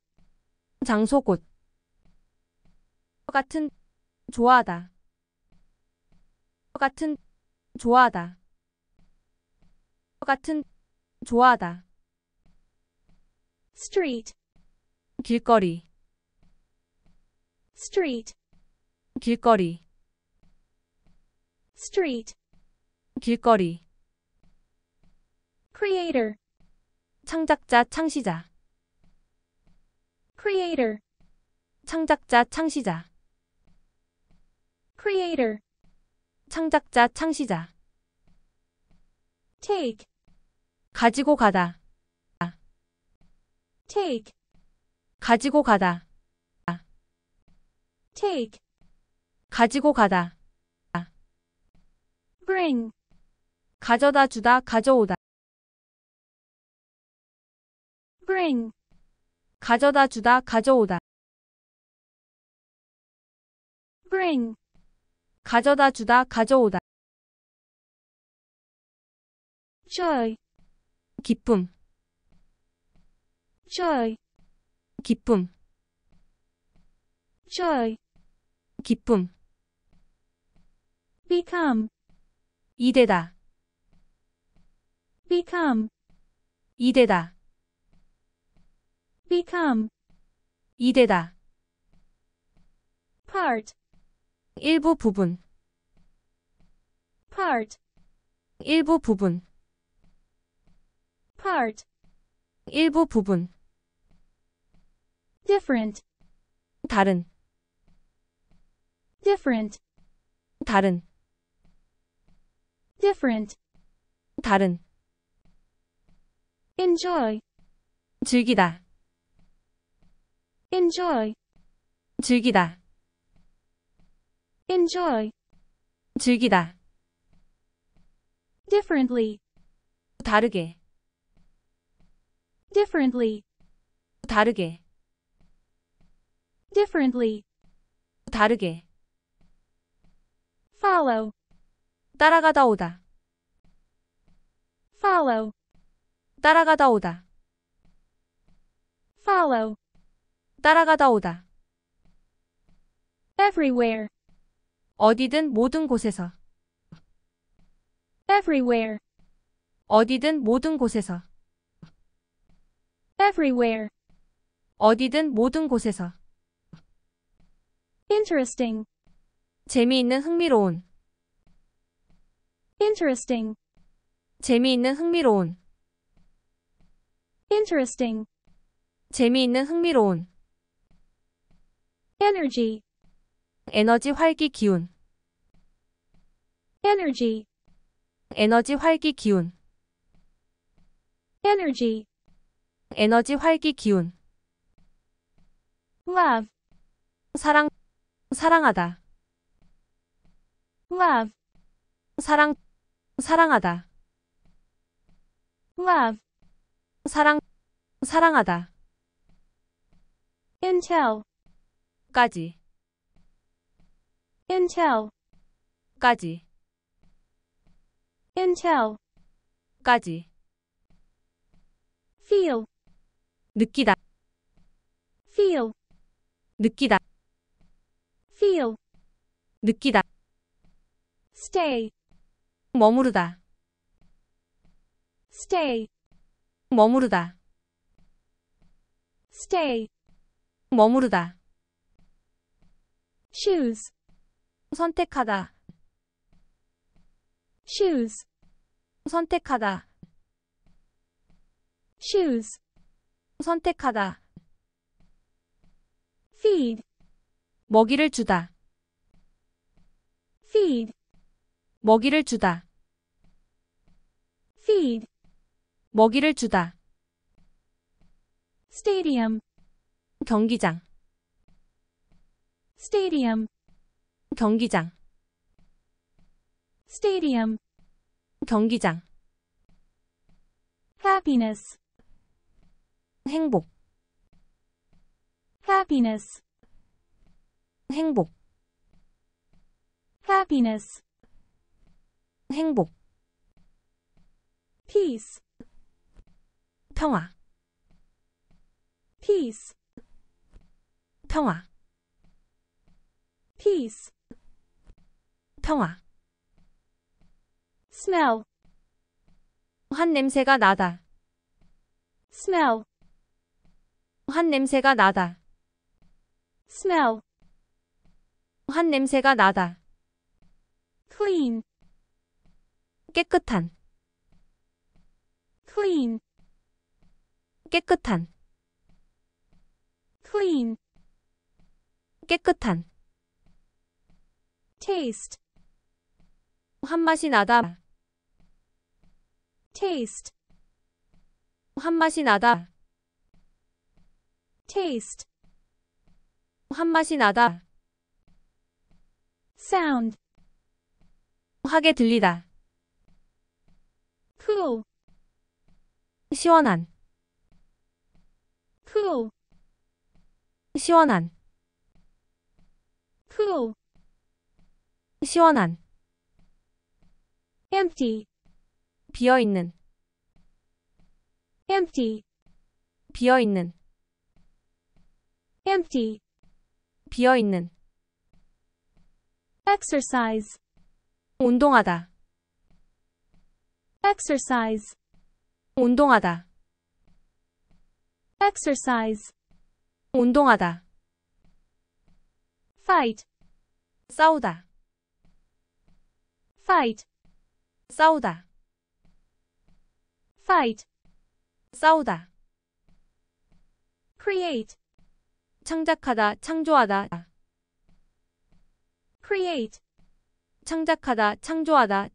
장소 곳 같은 좋아하다 같은 좋아하다 같은 좋아하다 street 길거리 street 길거리 street 길거리 creator 창작자 창시자 creator 창작자 창시자 creator 창작자 창시자 take 가지고 가다 take 가지고 가다 take 가지고 가다 bring 가져다 주다 가져오다 bring 가져다 주다 가져오다 bring 가져다 주다 가져오다 joy 기쁨 joy 기쁨 joy 기쁨 become 이되다 become 이되다 become 이되다 part 일부 부분 part 일부 부분 part 일부 부분 different 다른 different 다른 different 다른 enjoy 즐기다 enjoy 즐기다 enjoy 즐기다 differently 다르게 differently 다르게 differently 다르게 follow 따라가다 오다 follow 따라가다 오다 follow 따라가다 오다 everywhere 어디든 모든 곳에서 everywhere 어디든 모든 곳에서 everywhere. 어디든 모든 곳에서. interesting. 재미있는 흥미로운. interesting. 재미있는 흥미로운. interesting. 재미있는 흥미로운. energy. 에너지 활기 기운. energy. 에너지 활기 기운. energy. 에너지 활기 기운 love 사랑 사랑하다 love 사랑 사랑하다 love 사랑 사랑하다 until 까지 until 까지 until 까지 feel 느끼다 feel 느끼다 feel 느끼다 stay 머무르다 stay 머무르다 stay 머무르다 choose 선택하다 choose 선택하다 choose 선택하다. feed 먹이를 주다. feed 먹이를 주다. feed 먹이를 주다. stadium 경기장 stadium 경기장 stadium 경기장 happiness 행복 happiness 행복 happiness 행복 peace 평화 peace 평화 peace 평화 smell 한 냄새가 나다 smell 한 냄새가 나다. smell 한 냄새가 나다. clean 깨끗한 clean 깨끗한 clean 깨끗한 taste 한 맛이 나다. taste 한 맛이 나다. taste 한맛이 나다 sound 하게 들리다 cool 시원한 cool 시원한 cool 시원한 empty 비어 있는 empty 비어 있는 empty 비어 있는 exercise 운동하다 exercise 운동하다 exercise 운동하다 fight 싸우다 fight 싸우다 fight 싸우다 create 창작하다, 창조하다. create 창작하다, 창조하다.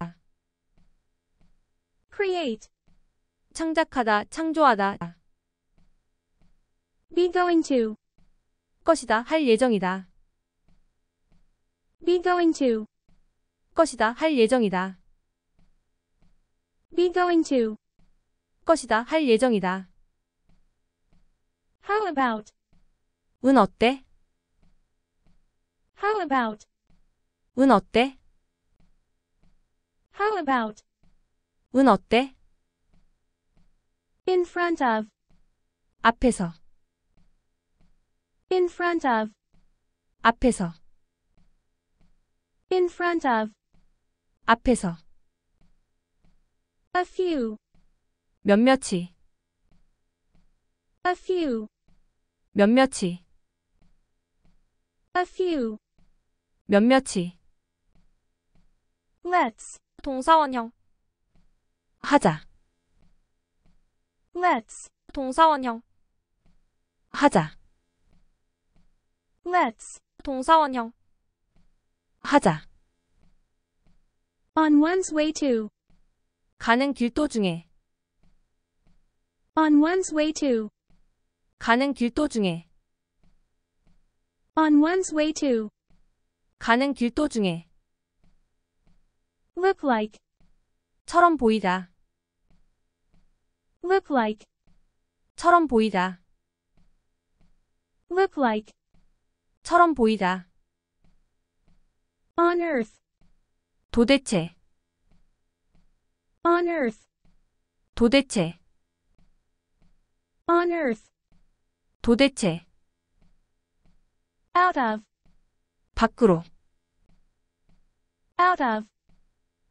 create 창작하다, 창조하다. be going to 것이다, 할 예정이다. be going to 것이다, 할 예정이다. be going to 것이다, 할 예정이다. how about 은 어때? How about? 은 어때? How about? 은 어때? In front of. 앞에서. In front of. 앞에서. In front of. 앞에서. A few. 몇몇이. A few. 몇몇이. A few. 몇몇이. Let's. 동사원형. 하자. Let's. 동사원형. 하자. Let's. 동사원형. 하자. On one's way to. 가는 길 도중에. On one's way to. 가는 길 도중에. On one's way to. 가는 길 도중에. Look like. 처럼 보이다. Look like. 처럼 보이다. Look like. 처럼 보이다. On earth. 도대체. On earth. 도대체. On earth. 도대체. out of 밖으로 out of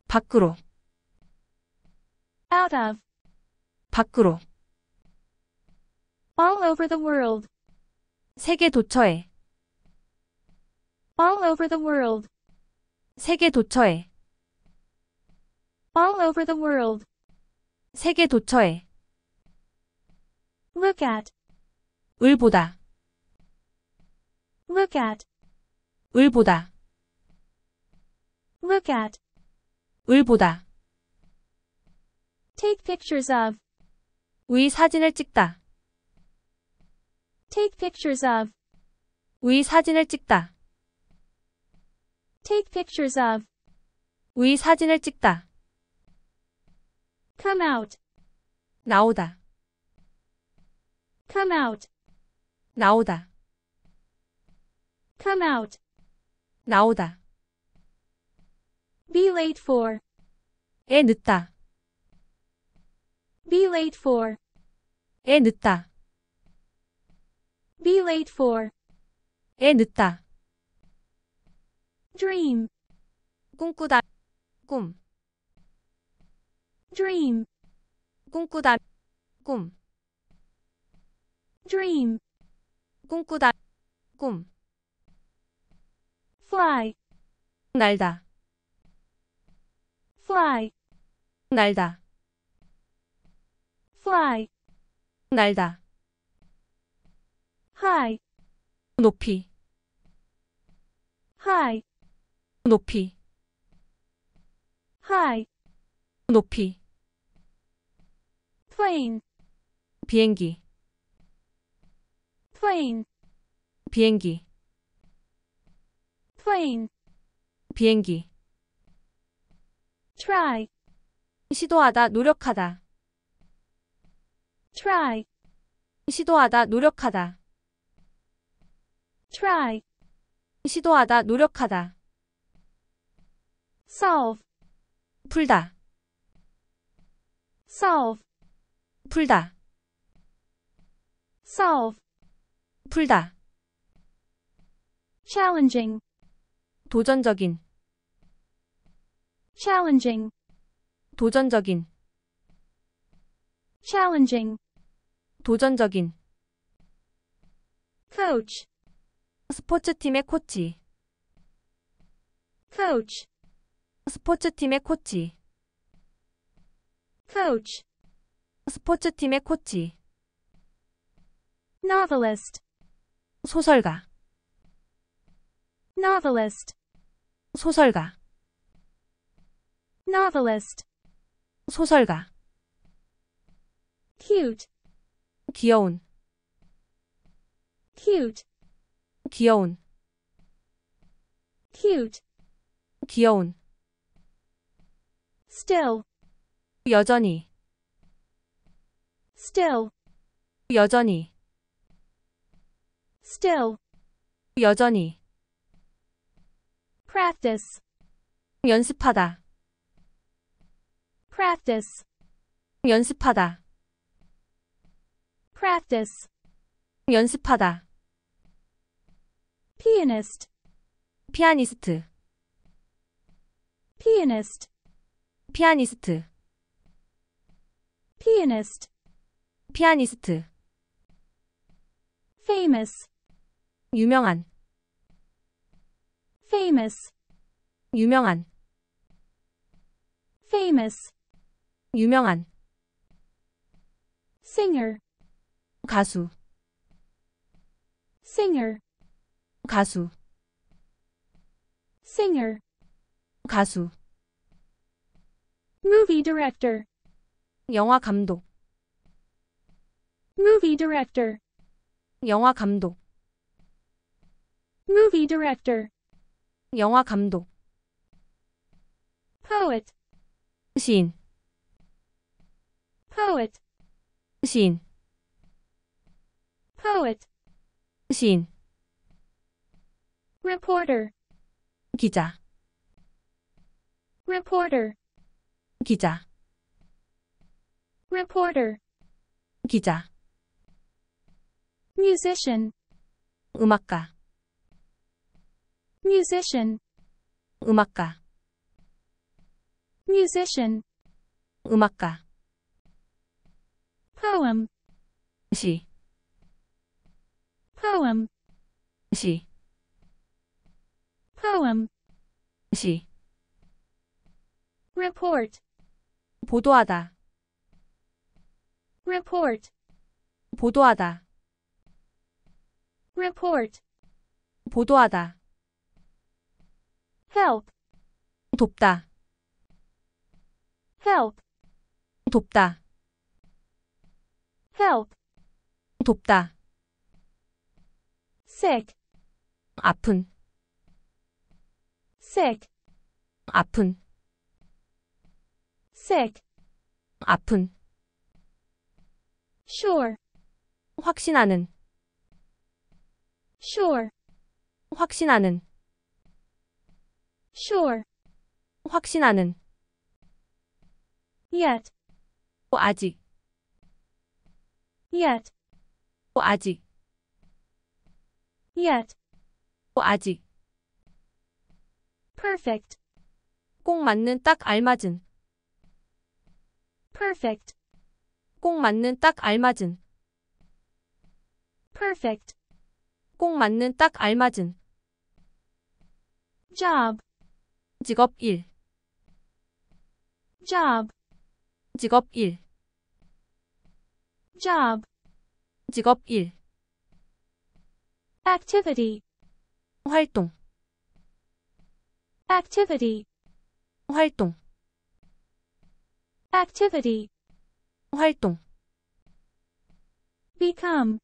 밖으로 out of 밖으로 all over the world 세계 도처에 all over the world 세계 도처에 all over the world 세계 도처에 look at 을 보다 look at 을 보다 look at 을 보다 take pictures of 의 사진을 찍다 take pictures of 의 사진을 찍다 take pictures of 의 사진을 찍다 come out 나오다 come out 나오다 Come out. 나오다. Be late for. 에 늦다. Be late for. 에 늦다. Be late for. 에 늦다. Dream. 꿈꾸다. 꿈. Dream. 꿈꾸다. 꿈. Dream. 꿈꾸다. 꿈. fly 날다 fly 날다 fly 날다 high 높이 high 높이 high 높이 plane 비행기 plane 비행기 plane 비행기 try 시도하다 노력하다 try 시도하다 노력하다 try 시도하다 노력하다 solve 풀다 solve 풀다 solve 풀다 challenging 도전적인 challenging 도전적인 challenging 도전적인 coach 스포츠팀의 코치 coach 스포츠팀의 코치 coach 스포츠팀의 코치 novelist 소설가 novelist 소설가 novelist 소설가 cute 귀여운 cute 귀여운 cute 귀여운 still 여전히 still 여전히 still 여전히 practice 연습하다 practice 연습하다 practice 연습하다 pianist 피아니스트 pianist 피아니스트 pianist 피아니스트 famous 유명한 famous 유명한 famous 유명한 singer 가수 singer 가수 singer 가수 movie director 영화 감독 movie director 영화 감독 movie director 영화 감독 poet 시인 poet 시인 poet 시인 reporter 기자 reporter 기자 reporter 기자 musician 음악가 musician 음악가 musician 음악가 poem 시 poem 시 poem 시 report 보도하다 report 보도하다 report 보도하다 help 돕다 help 돕다 help 돕다 sick 아픈 sick 아픈 sick 아픈 sure 확신하는 sure 확신하는 sure. 확신하는. yet. 아직. yet. 아직. yet. 아직. perfect. 꼭 맞는 딱 알맞은. perfect. 꼭 맞는 딱 알맞은. perfect. 꼭 맞는 딱 알맞은. job. 직업 1 job 직업 1 job 직업 1 activity 활동 activity 활동 activity 활동 become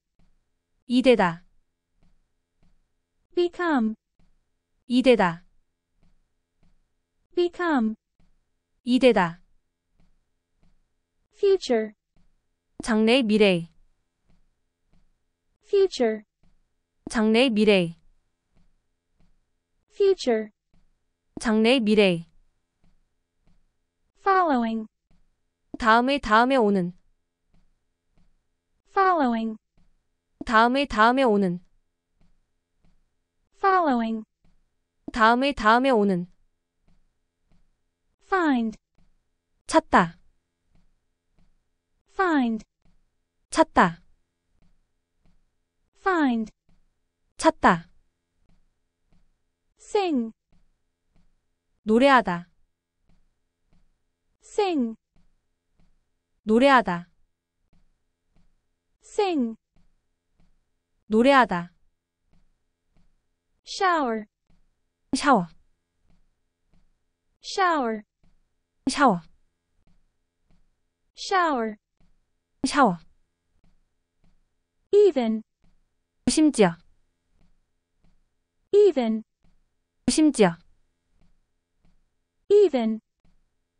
이되다 become 이되다 become 이대다 future 장래 미래 future 장래 미래 future 장래 미래 following 다음에 다음에 오는 following 다음에 다음에 오는 following 다음에 다음에 오는 find 찾다 find 찾다 find 찾다 sing 노래하다 sing 노래하다 sing 노래하다 shower 샤워 shower 샤워 shower 샤워 even 심지어 even 심지어 even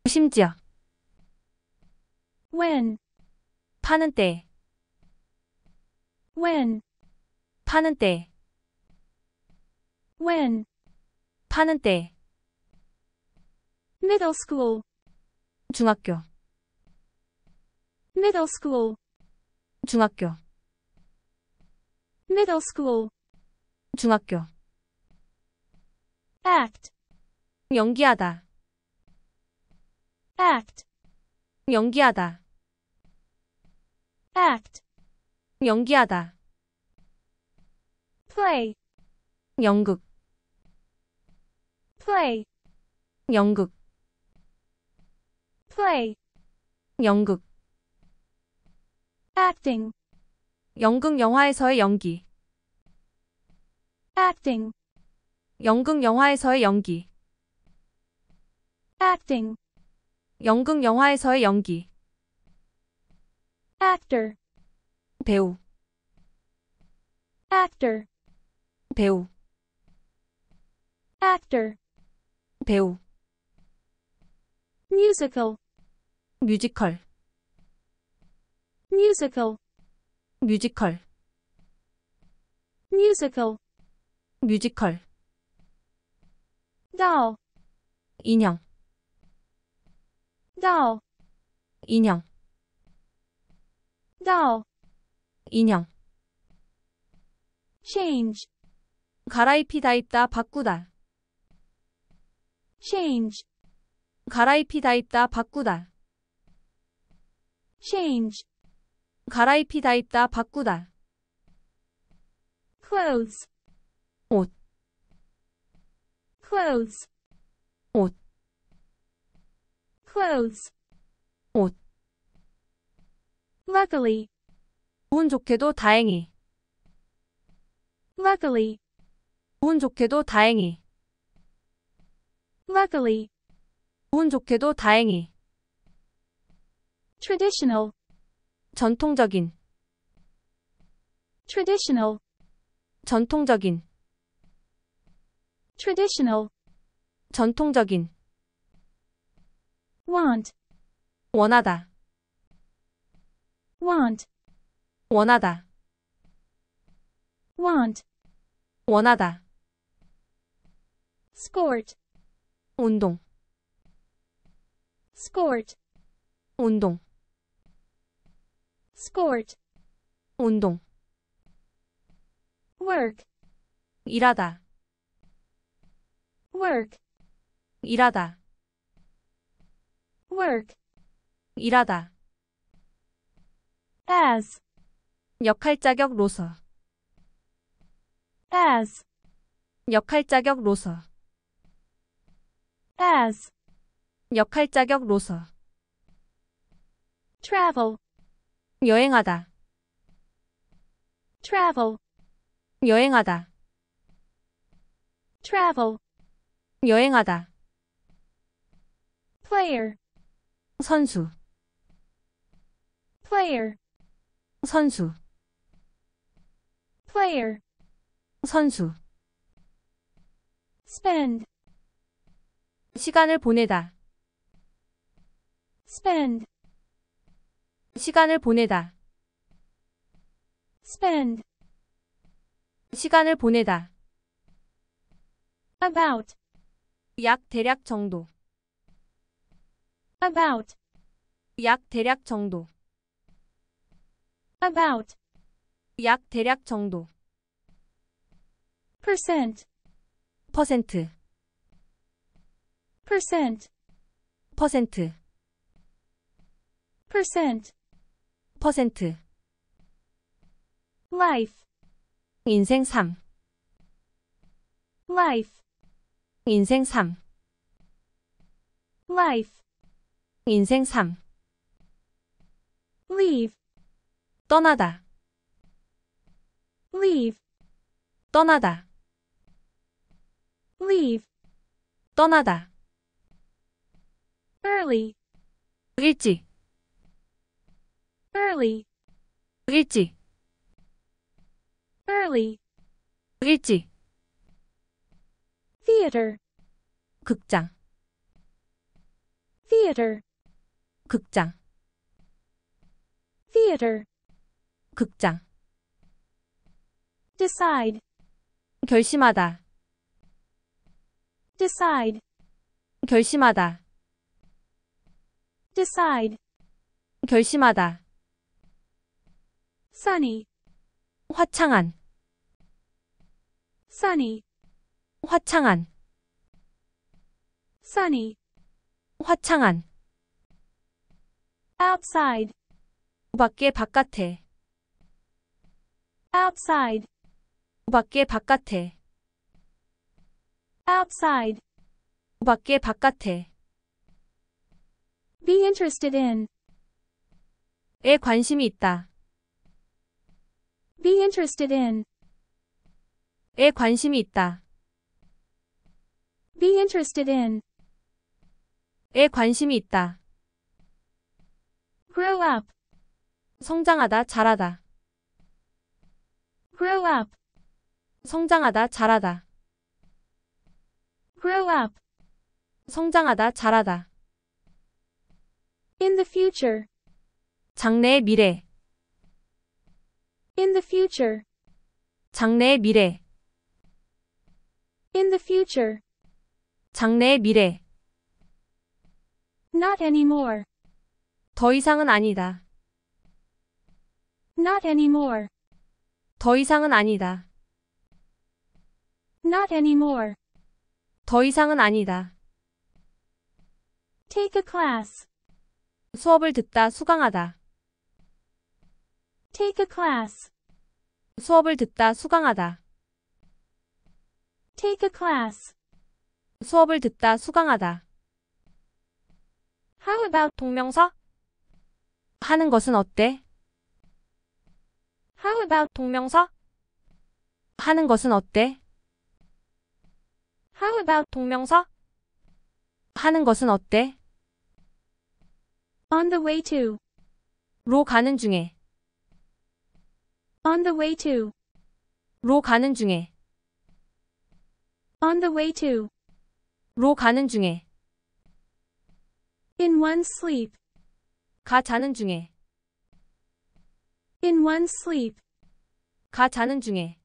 심지어 when 파는 때 when 파는 때 when 파는 때 middle school 중학교 middle school 중학교 middle school 중학교 act 연기하다 act 연기하다 act 연기하다 play 연극 play 연극 play 연극 acting 연극 영화에서의 연기 acting 연극 영화에서의 연기 acting 연극 영화에서의 연기 actor 배우 actor 배우 actor 배우 musical 뮤지컬 musical 뮤지컬 musical 뮤지컬 doll 인형 doll 인형 doll 인형 change 갈아입히다 입다 바꾸다 change 갈아입히다 입다 바꾸다 change 갈아입히다 입다 바꾸다 clothes 옷 clothes 옷 clothes 옷 luckily 운 좋게도 다행히 luckily 운 좋게도 다행히 luckily 운 좋게도 다행히 traditional 전통적인 traditional 전통적인 traditional 전통적인 want 원하다 want 원하다 want 원하다 sport 운동 sport 운동 sport 운동 work 일하다 work 일하다 work 일하다 as 역할 자격로서 as 역할 자격로서 as 역할 자격로서 travel 여행하다 travel 여행하다 travel 여행하다 player 선수 player 선수 player 선수 spend 시간을 보내다 spend 시간을 보내다 spend 시간을 보내다 about 약 대략 정도 about 약 대략 정도 about 약 대략 정도 percent 퍼센트 percent 퍼센트 percent 퍼 life 인생 3 life 인생 3 life 인생 3 leave 떠나다 leave 떠나다 leave 떠나다 early 일찍 early 일찍 early 일찍 theater 극장 theater 극장 theater 극장 decide 결심하다 decide 결심하다 decide 결심하다 sunny 화창한 sunny 화창한 sunny 화창한 outside 밖에 바깥에 outside 밖에 바깥에 outside 밖에 바깥에 be interested in 에 관심이 있다 be interested in 에 관심이 있다. be interested in 에 관심이 있다. grow up 성장하다 자라다. grow up 성장하다 자라다. grow up 성장하다 자라다. in the future 장래의 미래 In the future. 장래의 미래. In the future. 장래의 미래. Not anymore. 더 이상은 아니다. Not anymore. 더 이상은 아니다. Not anymore. 더 이상은 아니다. Take a class. 수업을 듣다 수강하다. Take a class. 수업을 듣다 수강하다. Take a class. 수업을 듣다 수강하다. How about 동명사? 하는 것은 어때? How about 동명사? 하는 것은 어때? How about 동명사? 하는 것은 어때? On the way to 로 가는 중에 On the way to. 로 가는 중에. On the way to. 로 가는 중에. In one's sleep. 가 자는 중에. In one's sleep. 가 자는 중에.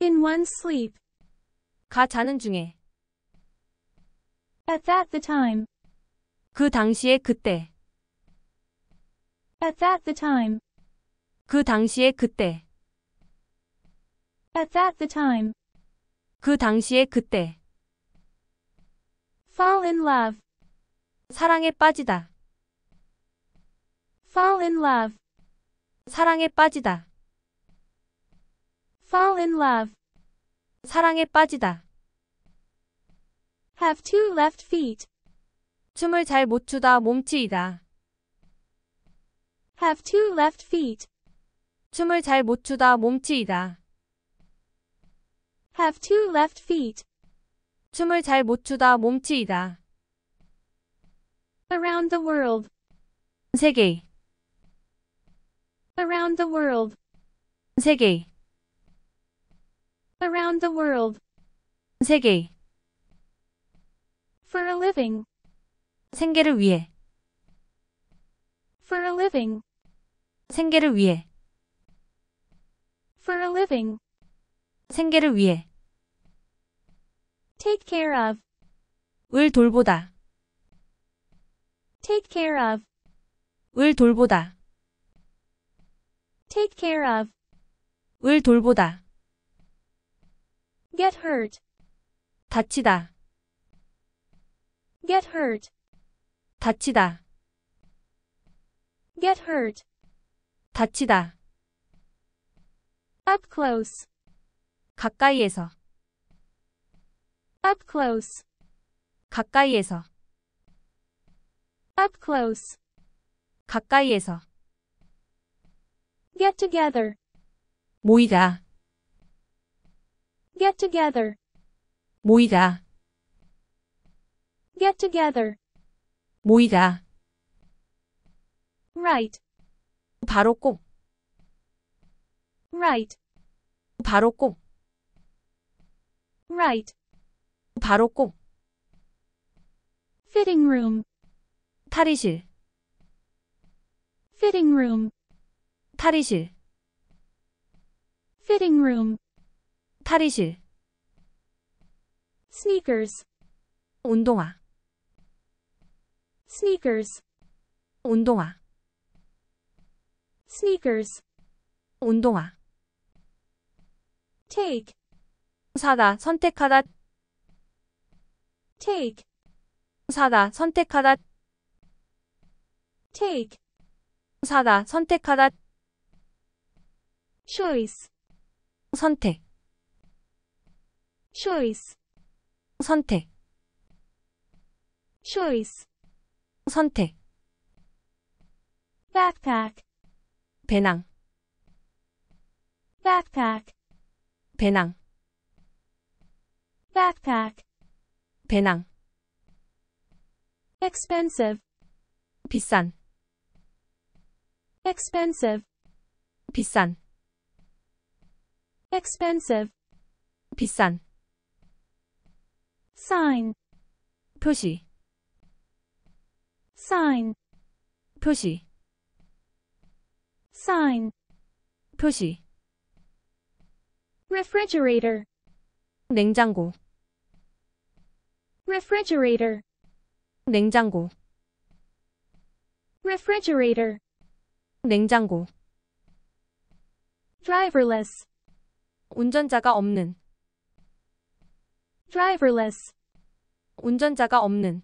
In one's sleep. 가 자는 중에. At that the time. 그 당시에 그때. At that the time. 그 당시에 그때. At that the time. 그 당시에 그때. Fall in love. 사랑에 빠지다. Fall in love. 사랑에 빠지다. Fall in love. 사랑에 빠지다. Have two left feet. 춤을 잘 못 추다 몸치이다. Have two left feet. 춤을 잘 못 추다 몸치이다. have two left feet. 춤을 잘 못 추다 몸치이다. around the world. 세계 around the world. 세계 around the world. 세계 for a living. 생계를 위해 for a living. 생계를 위해 for a living. 생계를 위해. take care of. 을 돌보다. take care of. 을 돌보다. take care of. 을 돌보다. get hurt. 다치다. get hurt. 다치다. get hurt. 다치다. up close 가까이에서 up close 가까이에서 up close 가까이에서 get together 모이다 get together 모이다 get together 모이다 right 바로 꼭 right 바로 꼭 right 바로 꼭 fitting room 탈의실 fitting room 탈의실 fitting room 탈의실 sneakers 운동화 sneakers 운동화 sneakers 운동화 take 사다 선택하다 take 사다 선택하다 take 사다 선택하다 choice 선택 choice 선택 choice 선택 backpack 배낭 backpack 배낭 backpack 배낭 expensive 비싼 expensive 비싼 expensive 비싼 sign 표시 sign 표시 sign 표시 refrigerator 냉장고 refrigerator 냉장고 refrigerator 냉장고 driverless 운전자가 없는 driverless 운전자가 없는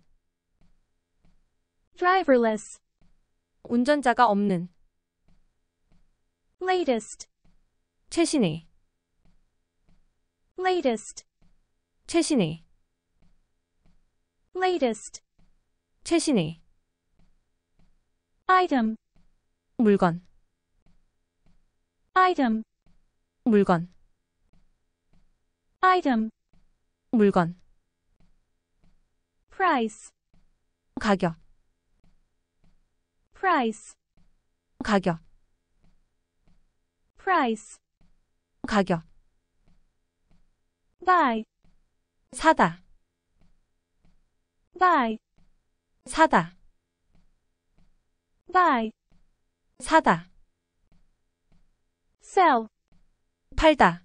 driverless 운전자가 없는 latest 최신의 latest 최신의 latest 최신의 item 물건 item 물건 item 물건 price 가격 price 가격 price 가격 buy 사다 buy 사다 buy 사다 sell 팔다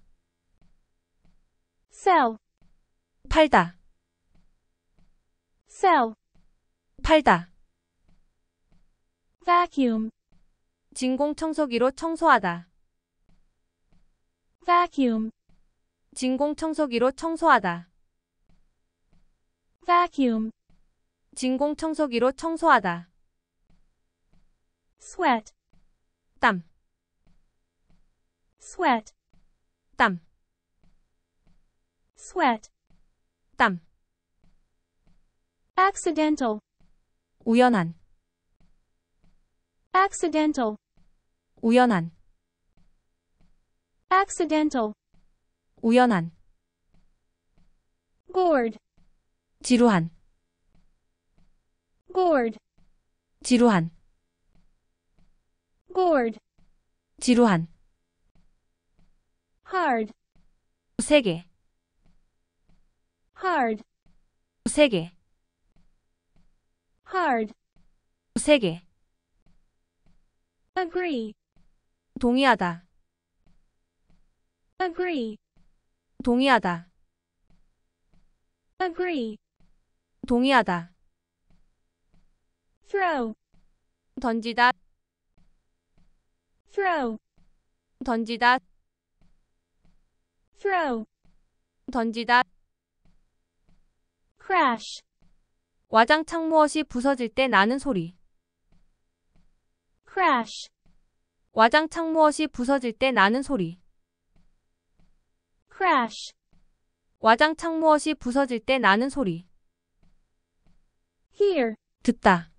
sell 팔다 sell 팔다 vacuum 진공청소기로 청소하다 vacuum 진공청소기로 청소하다. vacuum 진공청소기로 청소하다. sweat 땀 sweat 땀 sweat 땀 accidental 우연한 accidental 우연한 accidental 우연한 gourd 지루한 gourd 지루한 gourd 지루한 hard 세게 hard 세게 hard 세게 agree 동의하다 agree 동의하다. agree 동의하다. throw 던지다. throw 던지다. throw 던지다. crash 와장창 무엇이 부서질 때 나는 소리. crash 와장창 무엇이 부서질 때 나는 소리. crash. 와장 창무엇이 부서질 때 나는 소리. hear. 듣다.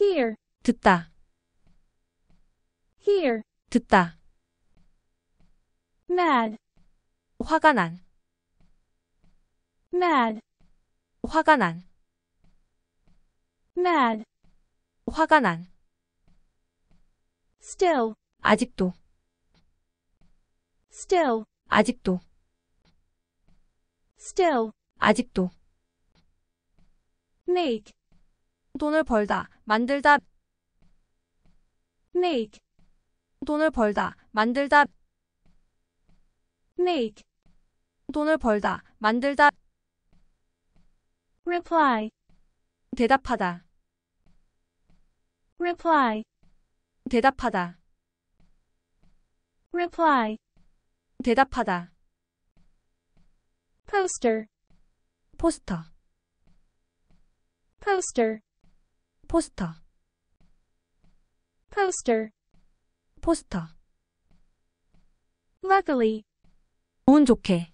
hear. 듣다. hear. 듣다. mad. 화가 난. mad. 화가 난. mad. 화가 난. still. 아직도. still 아직도 still 아직도 make 돈을 벌다 만들다 make 돈을 벌다 만들다 make 돈을 벌다 만들다 reply 대답하다 reply 대답하다 reply 대답하다. poster 포스터 poster 포스터 poster 포스터 luckily 운 좋게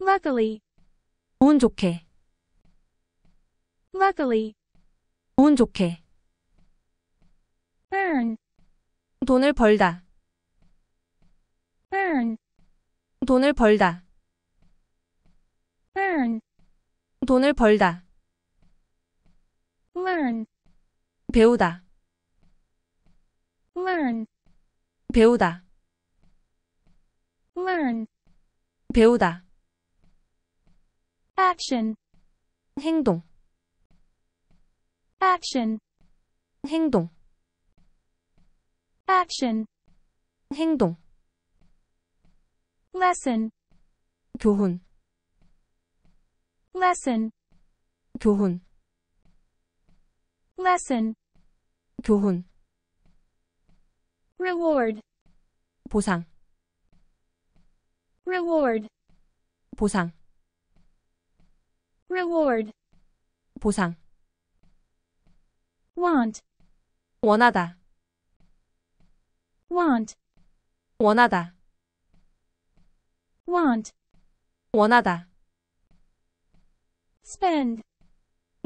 luckily 운 좋게 luckily 운 좋게 earn 돈을 벌다 burn 돈을 벌다 burn 돈을 벌다 learn 배우다 learn 배우다 learn 배우다 action 행동 action 행동 action 행동 lesson 교훈 lesson 교훈 lesson 교훈 reward 보상 reward 보상 reward 보상 want 원하다 want 원하다 want 원하다. spend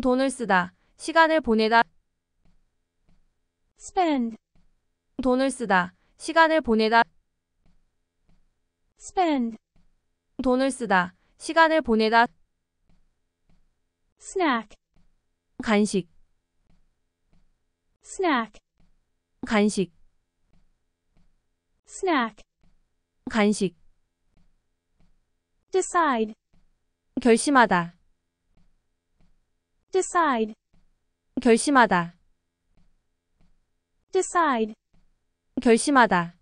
돈을 쓰다. 시간을 보내다. spend 돈을 쓰다. 시간을 보내다. spend 돈을 쓰다. 시간을 보내다. snack 간식 snack 간식 snack 간식 decide 결심하다 decide 결심하다 decide 결심하다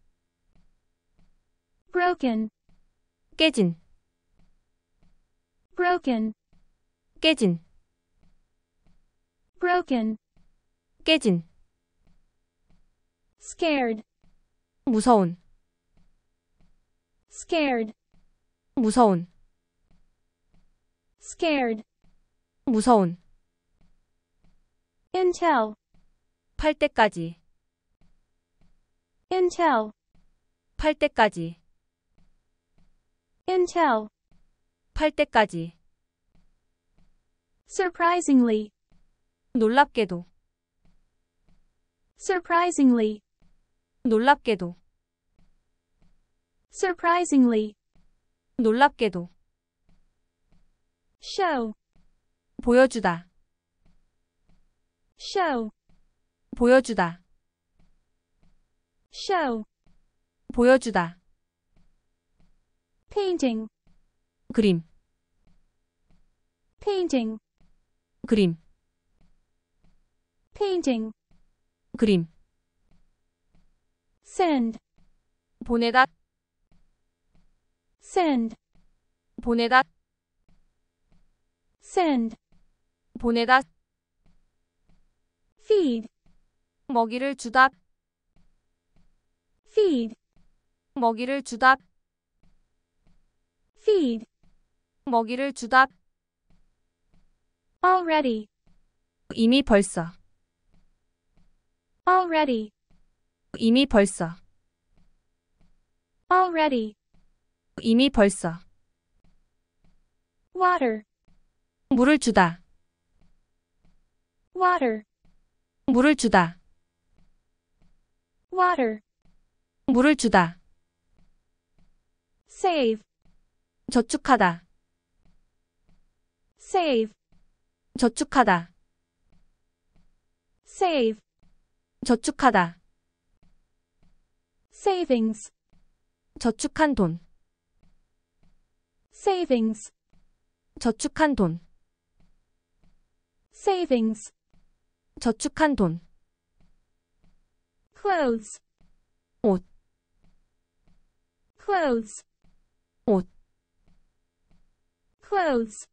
broken 깨진 broken 깨진 broken 깨진 scared 무서운 scared 무서운 scared 무서운 until 팔 때까지 until 팔 때까지 until 팔 때까지 surprisingly 놀랍게도 surprisingly 놀랍게도 surprisingly 놀랍게도 show 보여주다 show 보여주다 show 보여주다 painting 그림 painting 그림 painting 그림 send 보내다 send 보내다 send 보내다 feed 먹이를 주다 feed 먹이를 주다 feed 먹이를 주다 already 이미 벌써 already 이미 벌써 already 이미 벌써 water 물을 주다 water 물을 주다 water 물을 주다 save 저축하다 save 저축하다 save 저축하다 savings 저축한 돈 savings 저축한 돈 savings 저축한 돈 clothes 옷 clothes 옷 clothes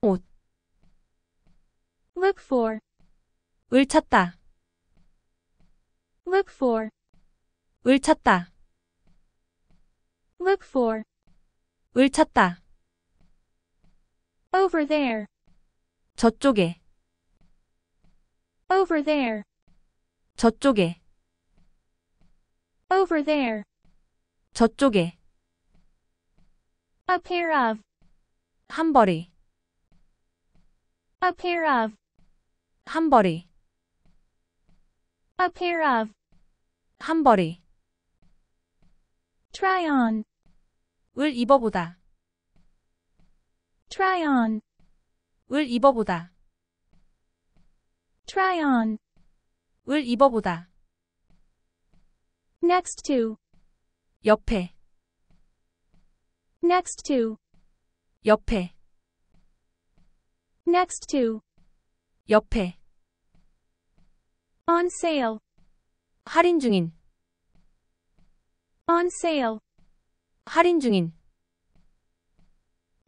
옷 look for 을 찾다 look for 을 찾다 look for 을 찾다. over there 저쪽에. over there 저쪽에. over there 저쪽에. a pair of 한 벌이. a pair of 한 벌이. a pair of 한 벌이. try on 을 입어보다. try on 을 입어보다. try on 을 입어보다. next to 옆에. next to 옆에. next to 옆에. on sale 할인 중인. on sale 할인 중인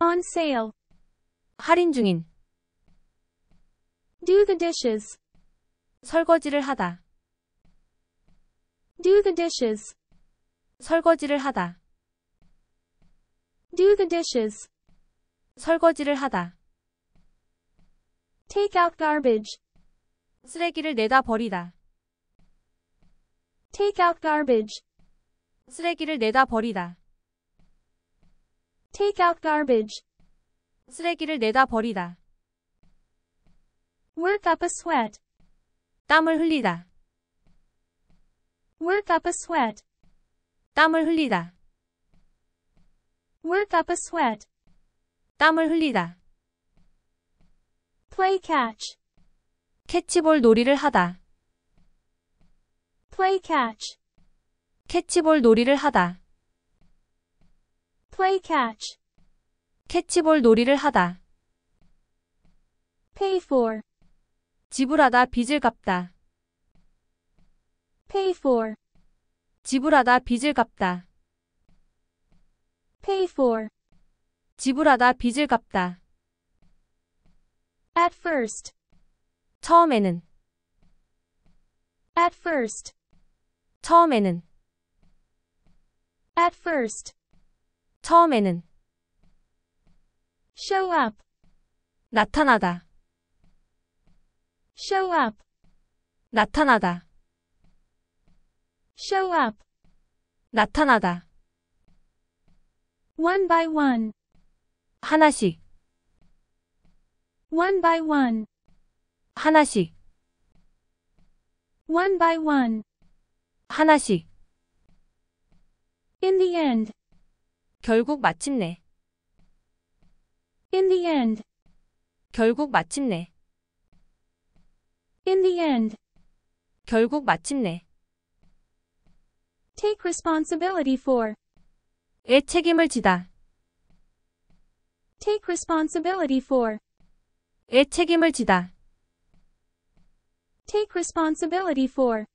on sale 할인 중인 do the dishes 설거지를 하다 do the dishes 설거지를 하다 do the dishes 설거지를 하다 take out garbage 쓰레기를 내다 버리다 take out garbage 쓰레기를 내다 버리다 Take out garbage. 쓰레기를 내다 버리다. Work up a sweat. 땀을 흘리다. Work up a sweat. 땀을 흘리다. Work up a sweat. 땀을 흘리다. Play catch. 캐치볼 놀이를 하다. Play catch. 캐치볼 놀이를 하다. play catch. 캐치볼 놀이를 하다. pay for. 지불하다 빚을 갚다. pay for. 지불하다 빚을 갚다. pay for. 지불하다 빚을 갚다. at first. 처음에는 at first. 처음에는 at first. 처음에는 show up 나타나다 show up 나타나다 show up 나타나다 one by one 하나씩 one by one 하나씩 one by one 하나씩 in the end 결국 마침내. In the end. 결국 마침내. In the end. 결국 마침내. Take responsibility for. 의 책임을 지다. Take responsibility for. 의 책임을 지다. Take responsibility for.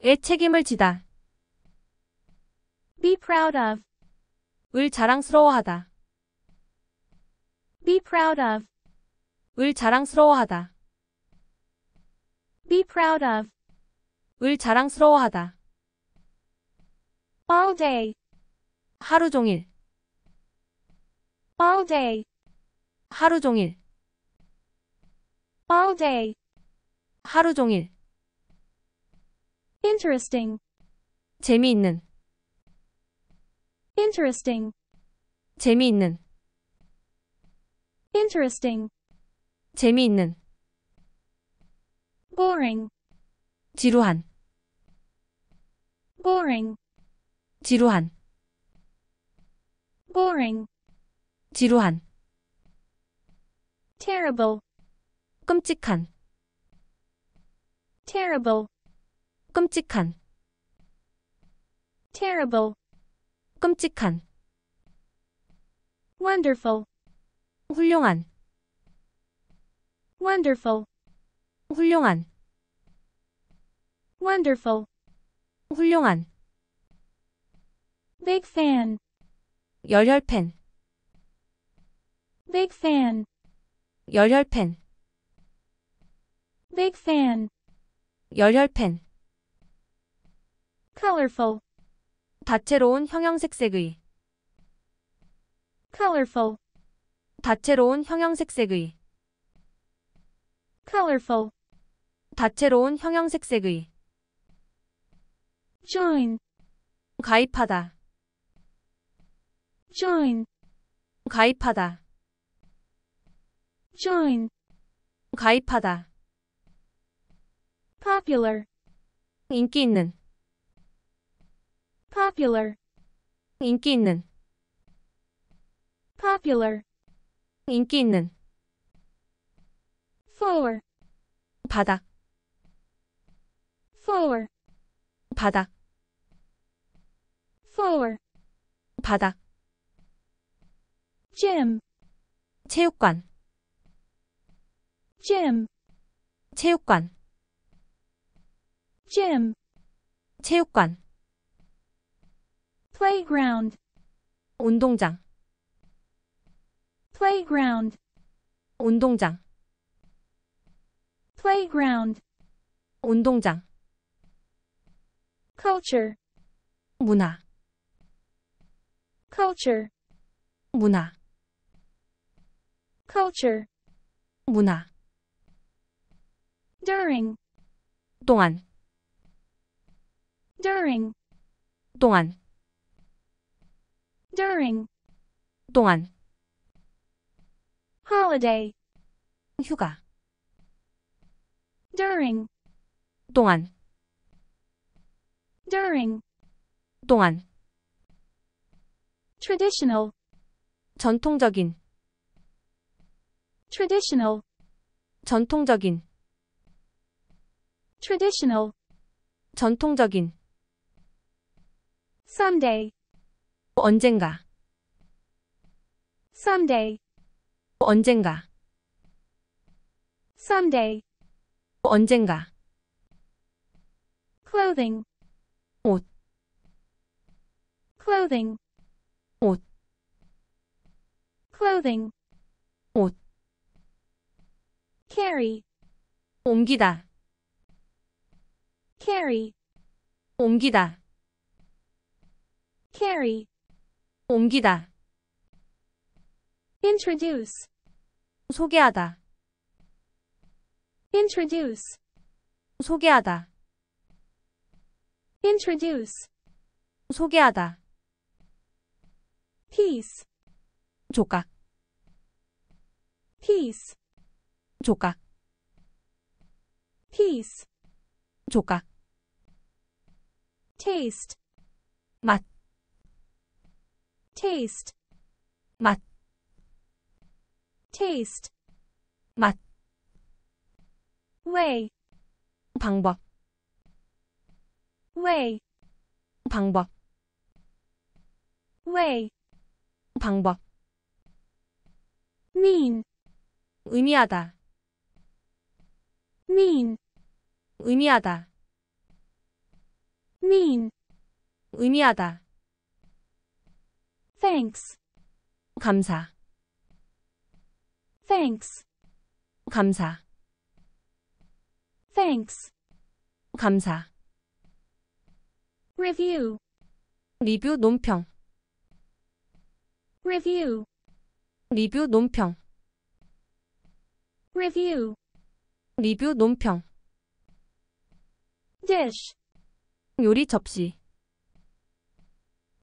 의 책임을 지다. Be proud of. 을 자랑스러워하다. be proud of 을 자랑스러워하다. be proud of 을 자랑스러워하다. all day 하루 종일 all day 하루 종일 all day 하루 종일 interesting 재미있는 interesting 재미있는 interesting 재미있는 boring 지루한 boring 지루한 boring 지루한 terrible 끔찍한 terrible 끔찍한 terrible 끔찍한 wonderful 훌륭한 wonderful 훌륭한 wonderful 훌륭한 big fan 열혈 팬 big fan 열혈 팬 big fan 열혈 팬 colorful 다채로운 형형색색의 colorful 다채로운 형형색색의 colorful 다채로운 형형색색의 join 가입하다 join 가입하다 join 가입하다 popular 인기 있는 popular 인기 있는 popular 인기 있는 floor 바닥 floor 바닥 floor 바닥 gym 체육관 gym 체육관 gym 체육관 playground 운동장 playground 운동장 playground 운동장 culture 문화 culture 문화 culture 문화 during 동안 during 동안 during 동안 holiday 휴가 during 동안 during 동안 traditional 전통적인 traditional 전통적인 traditional 전통적인 someday 언젠가 someday 언젠가 someday 언젠가 clothing 옷 clothing 옷 clothing 옷 carry 옮기다 carry 옮기다 carry 옮기다 introduce 소개하다 introduce 소개하다 introduce 소개하다 piece 조각 piece 조각 piece 조각 taste 맛 taste 맛 taste 맛 way 방법 way 방법 way 방법 mean 의미하다 mean 의미하다 mean 의미하다 Thanks. 감사. Thanks. 감사. Thanks. 감사. Review. 리뷰 논평. Review. 리뷰 논평. Review. 리뷰 논평. Dish. 요리 접시.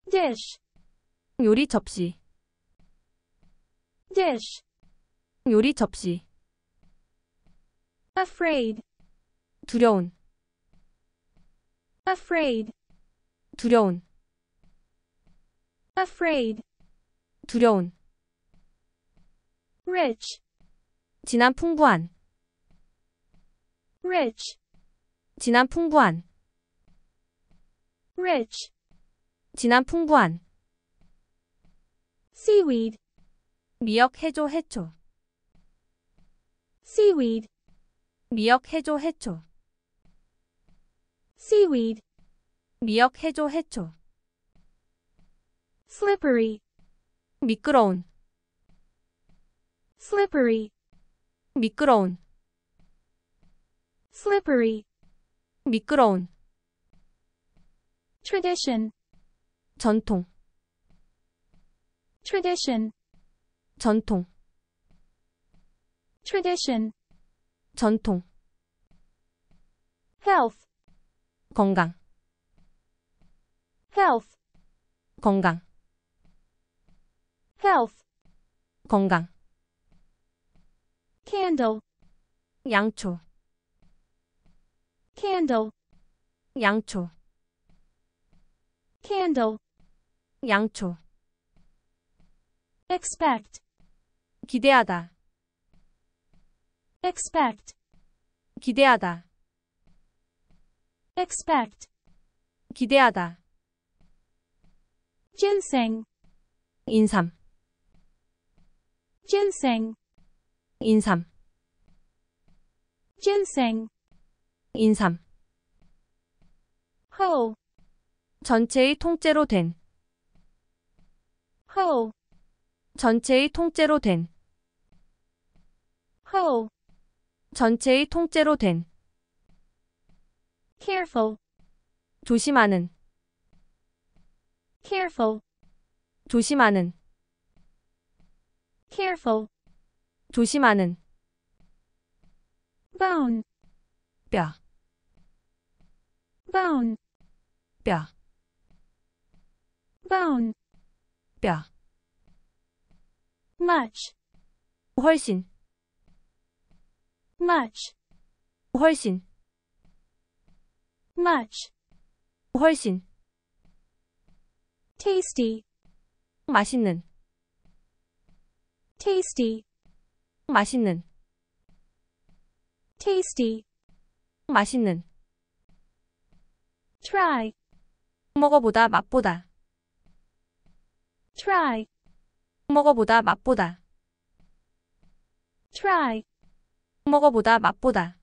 Dish. 요리 접시 dish 요리 접시 afraid 두려운 afraid 두려운 afraid 두려운 rich 지난 풍부한 rich 지난 풍부한 rich 지난 풍부한 seaweed 미역 해조 해초 seaweed 미역 해조 해초 seaweed 미역 해조 해초 slippery 미끄러운 slippery 미끄러운 slippery 미끄러운 tradition 전통 tradition 전통 tradition 전통 health 건강 health 건강 health 건강 candle 양초 candle 양초 candle 양초 expect 기대하다 expect 기대하다 expect 기대하다 ginseng 인삼 ginseng 인삼 ginseng 인삼 whole 전체의 통째로 된 whole 전체의 통째로 된 whole 전체의 통째로 된 careful 조심하는 careful 조심하는 careful 조심하는 bone 뼈 bone 뼈 bone 뼈 much 훨씬 much 훨씬 much 훨씬 tasty 맛있는 tasty 맛있는 tasty 맛있는 try 먹어보다 맛보다 try 먹어보다 맛보다 try 먹어보다 맛보다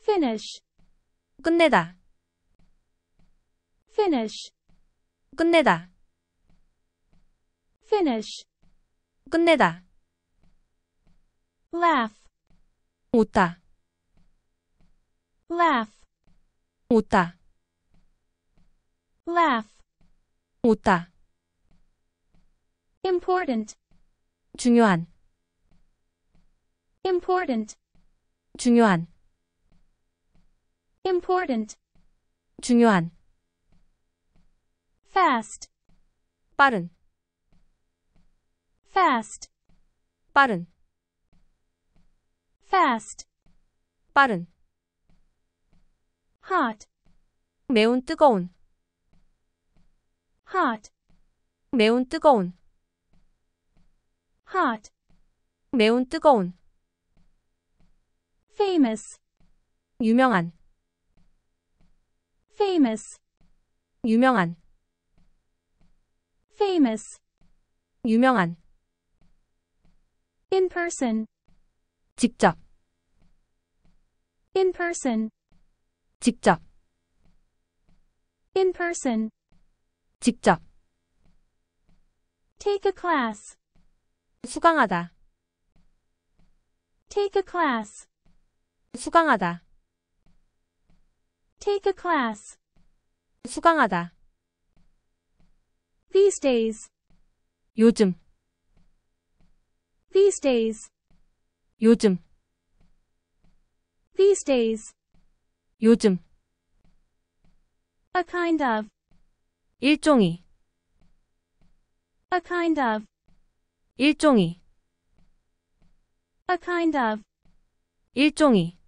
finish 끝내다 finish 끝내다 finish 끝내다 laugh 웃다 laugh 웃다 laugh 웃다 important 중요한 important 중요한 important 중요한 fast 빠른 fast 빠른 fast 빠른 hot 매운 뜨거운 hot 매운 뜨거운 hot 매운 뜨거운 famous 유명한 famous 유명한 famous 유명한 in person 직접 in person 직접 in person 직접 take a class 수강하다. Take a class. 수강하다. Take a class. 수강하다. These days. 요즘. These days. 요즘. These days. 요즘. A kind of. 일종의. A kind of. 일종이 a kind of 일종이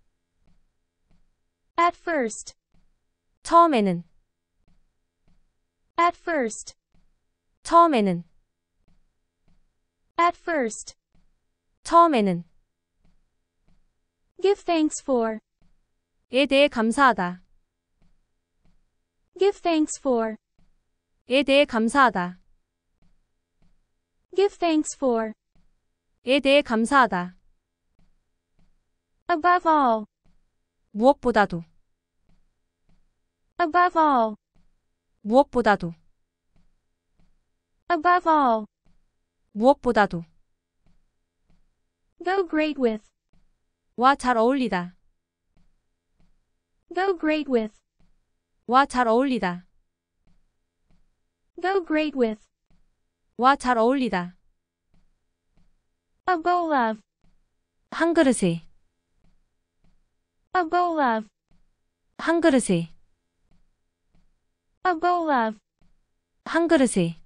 at first 처음에는 at first 처음에는 at first 처음에는 give thanks for 에 대해 감사하다 give thanks for 에 대해 감사하다 give thanks for 에 대해 감사하다. above all 무엇보다도 above all 무엇보다도 above all 무엇보다도 go great with 와 잘 어울리다. go great with 와 잘 어울리다. go great with 와잘 어울리다. 어울라. 한 그릇에. 어울라. 한 그릇에. 어울라. 한 그릇에.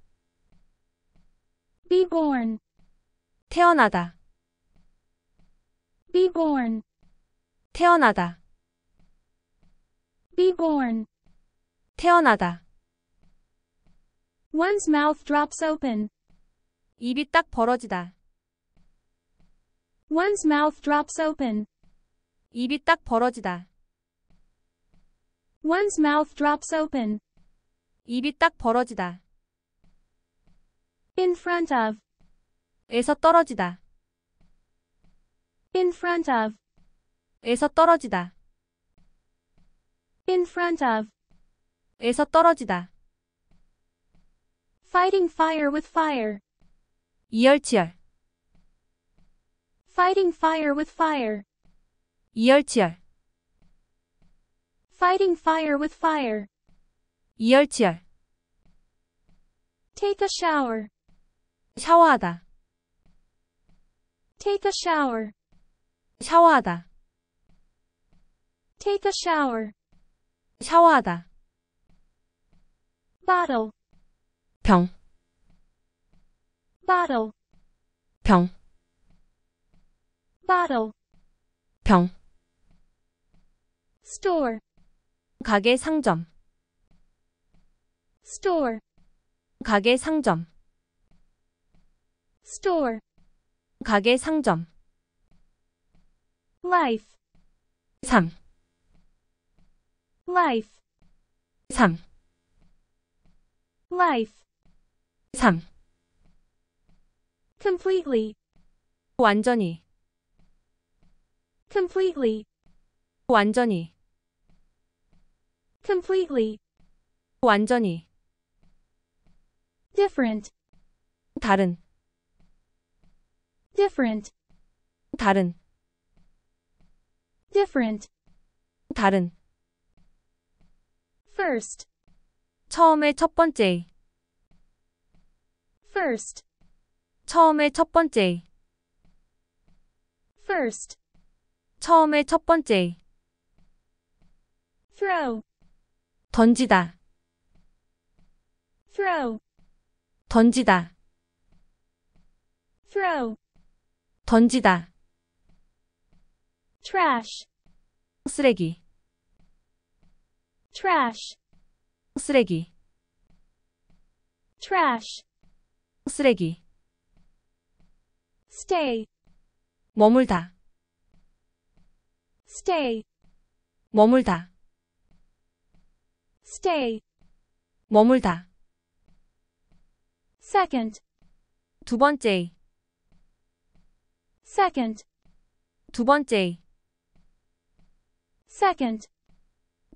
be born 태어나다 be born 태어나다 be born 태어나다 One's mouth drops open. 입이 딱 벌어지다. One's mouth drops open. 입이 딱 벌어지다. One's mouth drops open. 입이 딱 벌어지다. In front of. 에서 떨어지다. In front of. 에서 떨어지다. In front of. 에서 떨어지다. Fighting fire with fire. 이열치열. Fighting fire with fire. 이열치열. Fighting fire with fire. 이열치열. Take a shower. 샤워하다. Take a shower. 샤워하다. Take a shower. 샤워하다. Bottle. 병 bottle 병 bottle 병 store 가게 상점 store 가게 상점 store 가게 상점 life 3 life 3 life 3. completely 완전히 completely 완전히 completely 완전히 different 다른 different 다른 different 다른 first 처음에 첫 번째 first 처음에 첫 번째 first 처음에 첫 번째 throw 던지다 throw 던지다 throw 던지다 trash 쓰레기 trash 쓰레기 trash 쓰레기 stay 머물다 stay 머물다 stay 머물다 second 두 번째 second 두 번째 second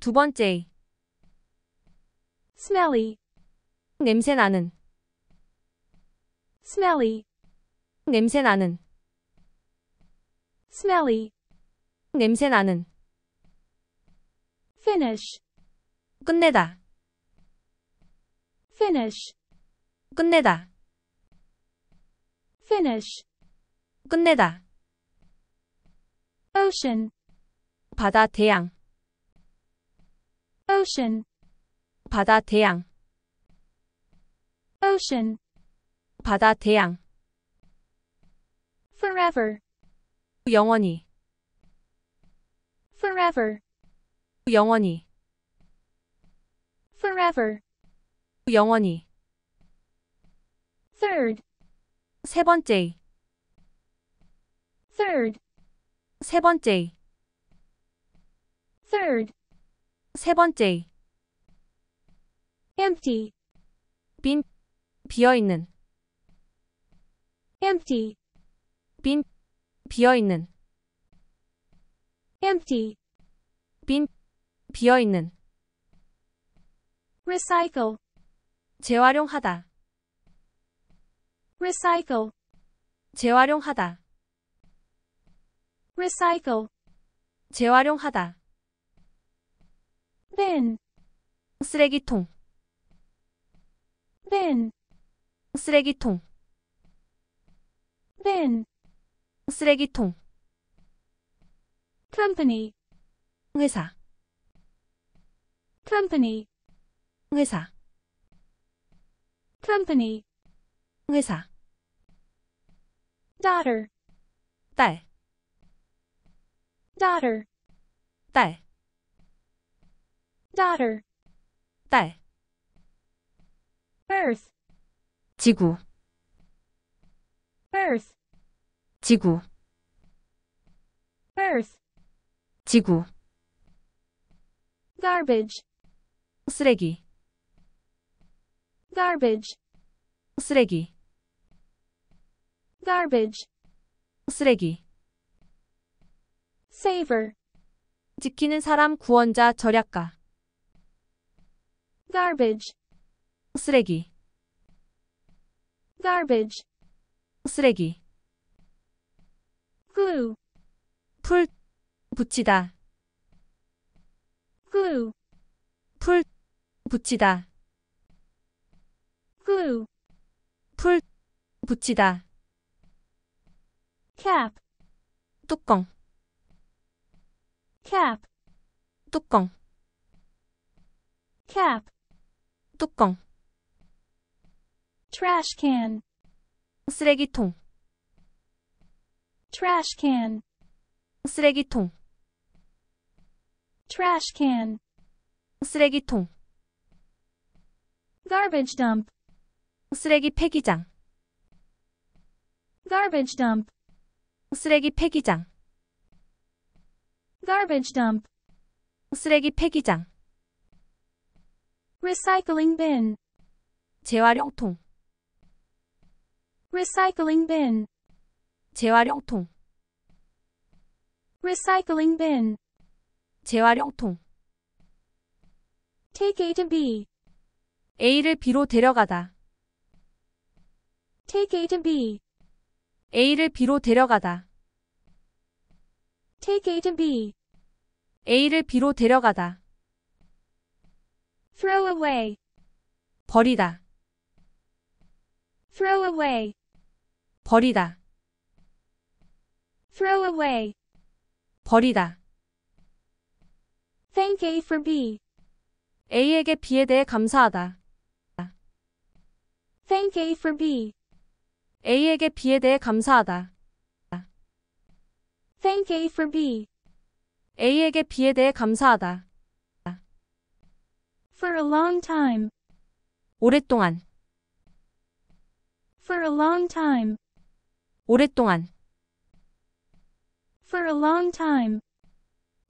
두 번째 smelly 냄새 나는 smelly 냄새 나는 smelly 냄새 나는 finish 끝내다 finish 끝내다 finish 끝내다 ocean 바다 대양 ocean 바다 대양 ocean 바다 대양 forever 영원히 forever 영원히 forever 영원히 third 세 번째 third 세 번째 third 세 번째 empty 빈 비어 있는 empty 빈 비어 있는 empty 빈 비어 있는 recycle 재활용하다 recycle 재활용하다 recycle 재활용하다 bin 쓰레기통 bin 쓰레기통 bin 쓰레기통 company 회사 company 회사 company 회사 daughter 딸 daughter 딸 daughter 딸 earth 지구 Earth. 지구. Earth. 지구. Garbage. 쓰레기. Garbage. 쓰레기. Garbage. 쓰레기. Saver. 지키는 사람 구원자 절약가. Garbage. 쓰레기. Garbage. 쓰레기 glue 풀 붙이다 glue 풀 붙이다 glue 풀 붙이다 cap 뚜껑 cap 뚜껑 cap 뚜껑 trash can 쓰레기통 trash can 쓰레기통 trash can 쓰레기통 garbage dump 쓰레기 폐기장 garbage dump 쓰레기 폐기장 garbage dump 쓰레기 폐기장 recycling bin 재활용통 recycling bin 재활용통 recycling bin 재활용통 take A to B A를 B로 데려가다 take A to B A를 B로 데려가다 take A to B A를 B로 데려가다 throw away 버리다 throw away 버리다 throw away 버리다 thank A for B A에게 B에 대해 감사하다 thank A for B A에게 B에 대해 감사하다 thank A for B A에게 B에 대해 감사하다 for a long time 오랫동안 for a long time 오랫동안 for a long time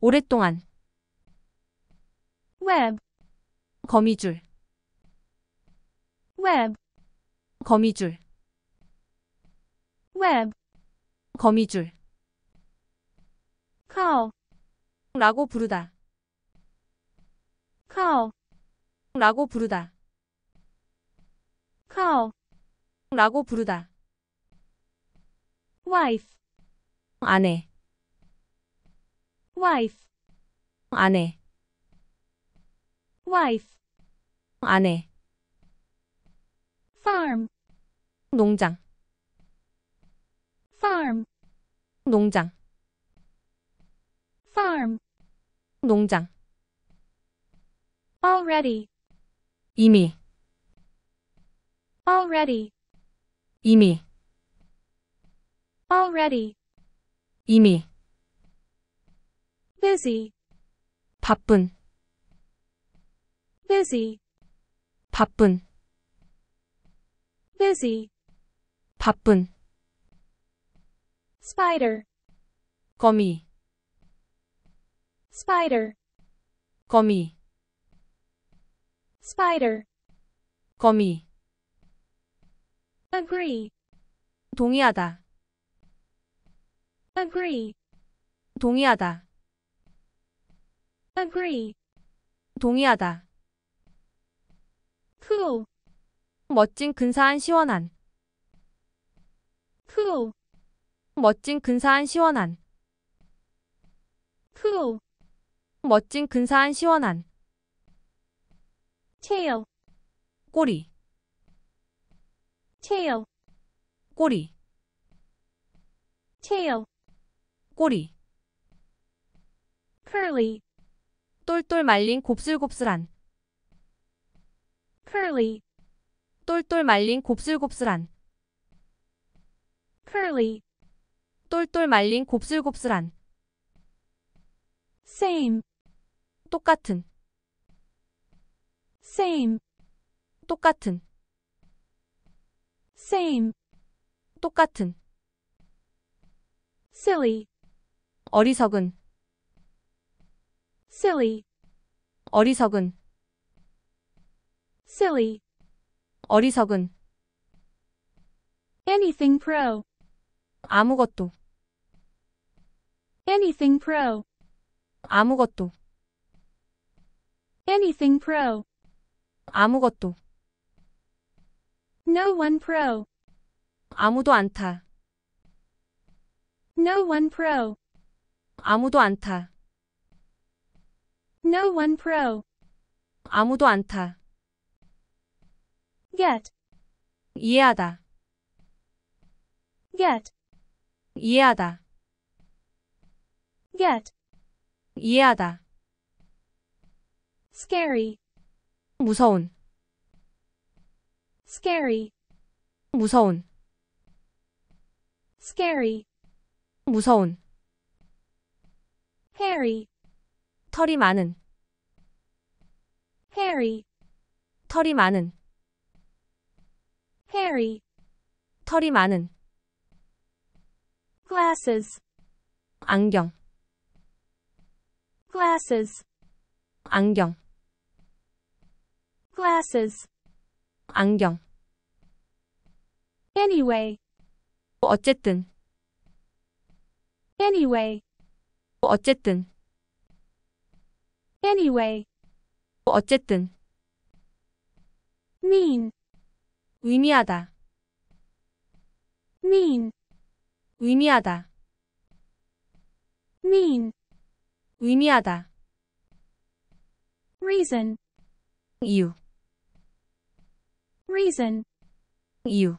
오랫동안 web 거미줄 web 거미줄 web 거미줄 call 라고 부르다 call 라고 부르다 call 라고 부르다 wife 아내 wife 아내 wife 아내 farm 농장 farm 농장 farm 농장 already 이미 already 이미 already 이미 busy 바쁜 busy 바쁜 busy 바쁜 spider 거미 spider 거미 spider 거미 agree 동의하다 agree 동의하다 agree 동의하다 cool 멋진 근사한 시원한 cool 멋진 근사한 시원한 cool 멋진 근사한 시원한 tail 꼬리 tail 꼬리 tail 꼬리 curly 똘똘 말린 곱슬곱슬한 curly 똘똘 말린 곱슬곱슬한 curly 똘똘 말린 곱슬곱슬한 same 똑같은 same 똑같은 same 똑같은 silly 어리석은 silly 어리석은 silly 어리석은 anything pro 아무것도 anything pro 아무것도 anything pro 아무것도 no one pro 아무도 안타 no one pro 아무도 안 타. No one pro. 아무도 안 타. get. 이해하다. get. 이해하다. get. 이해하다. scary. 무서운. scary. 무서운. scary. 무서운. hairy 털이 많은 hairy 털이 많은 hairy 털이 많은 glasses 안경 glasses 안경 glasses 안경 anyway 어쨌든 anyway 어쨌든 anyway 어쨌든 mean 의미하다 mean 의미하다 mean 의미하다 reason 이유 reason 이유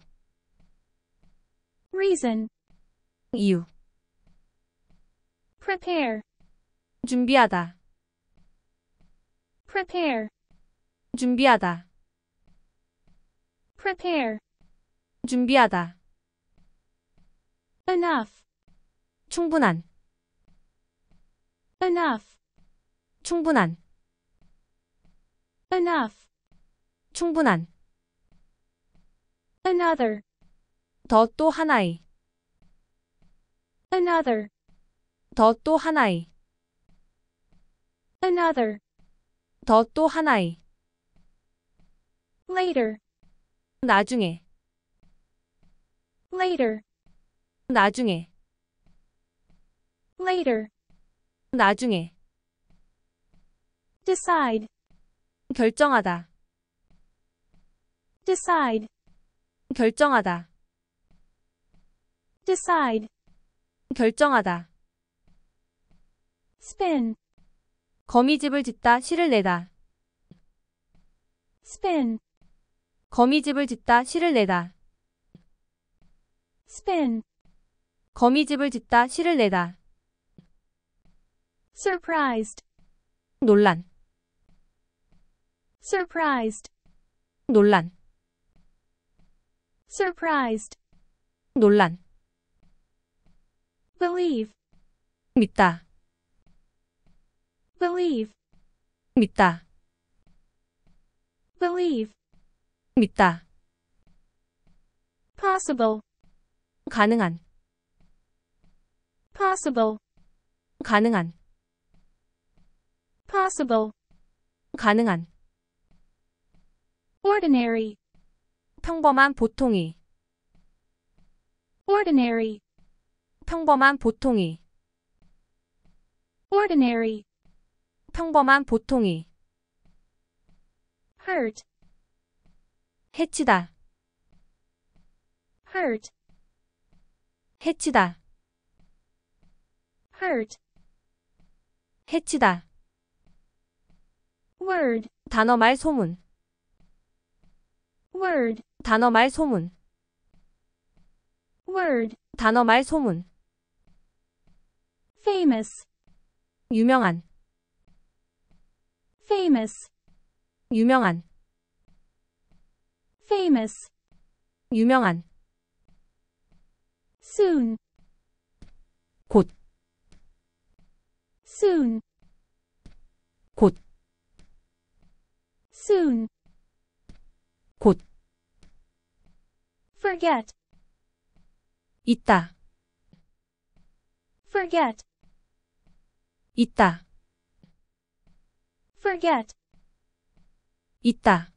reason 이유 prepare 준비하다 prepare 준비하다 prepare 준비하다 enough 충분한 enough 충분한 enough 충분한 another 더또 하나의 another 더또 하나의 another 더 또 하나의 later 나중에 later 나중에 later 나중에 decide 결정하다 decide 결정하다 decide 결정하다 spin 거미집을 짓다 실을 내다 spin 거미집을 짓다 실을 내다 spin 거미집을 짓다 실을 내다 surprised 논란 surprised 논란 surprised 논란 believe 믿다 believe 믿다 believe 믿다 possible 가능한 possible 가능한 possible 가능한 ordinary 평범한 보통이 ordinary 평범한 보통이 ordinary 평범한 보통이 hurt 해치다 hurt 해치다 hurt 해치다 word 단어 말 소문 word 단어 말 소문 word 단어 말 소문 famous 유명한 famous 유명한 famous 유명한 soon 곧 soon 곧 soon 곧 forget 있다 forget 있다 forget 있다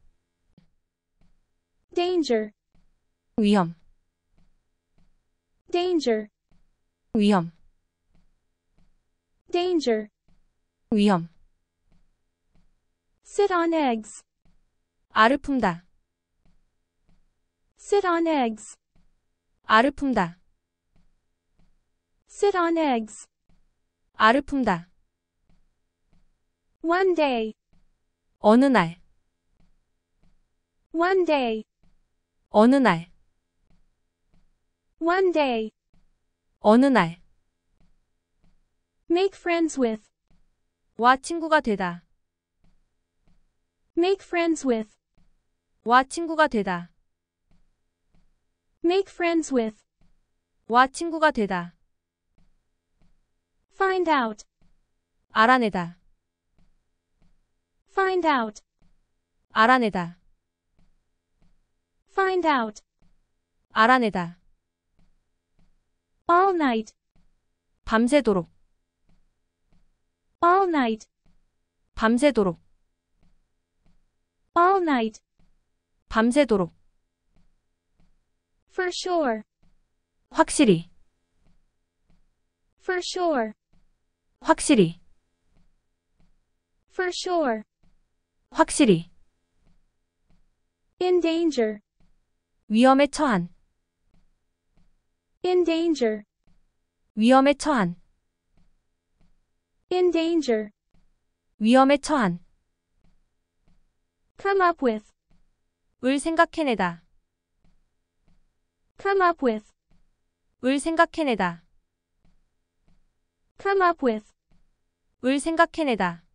danger 위험 danger 위험 danger 위험 sit on eggs 알을 품다 sit on eggs 알을 품다 sit on eggs 알을 품다 One day. 어느 날. One day. 어느 날. One day. 어느 날. Make friends with. 와 친구가 되다. Make friends with. 와 친구가 되다. Make friends with. 와 친구가 되다. Find out. 알아내다. find out 알아내다 find out 알아내다 all night 밤새도록 all night 밤새도록 all night 밤새도록 for sure 확실히 for sure 확실히 for sure 확실히 in danger 위험에 처한 in danger 위험에 처한 in danger 위험에 처한 come up with 을 생각해내다 come up with 을 생각해내다 come up with 을 생각해내다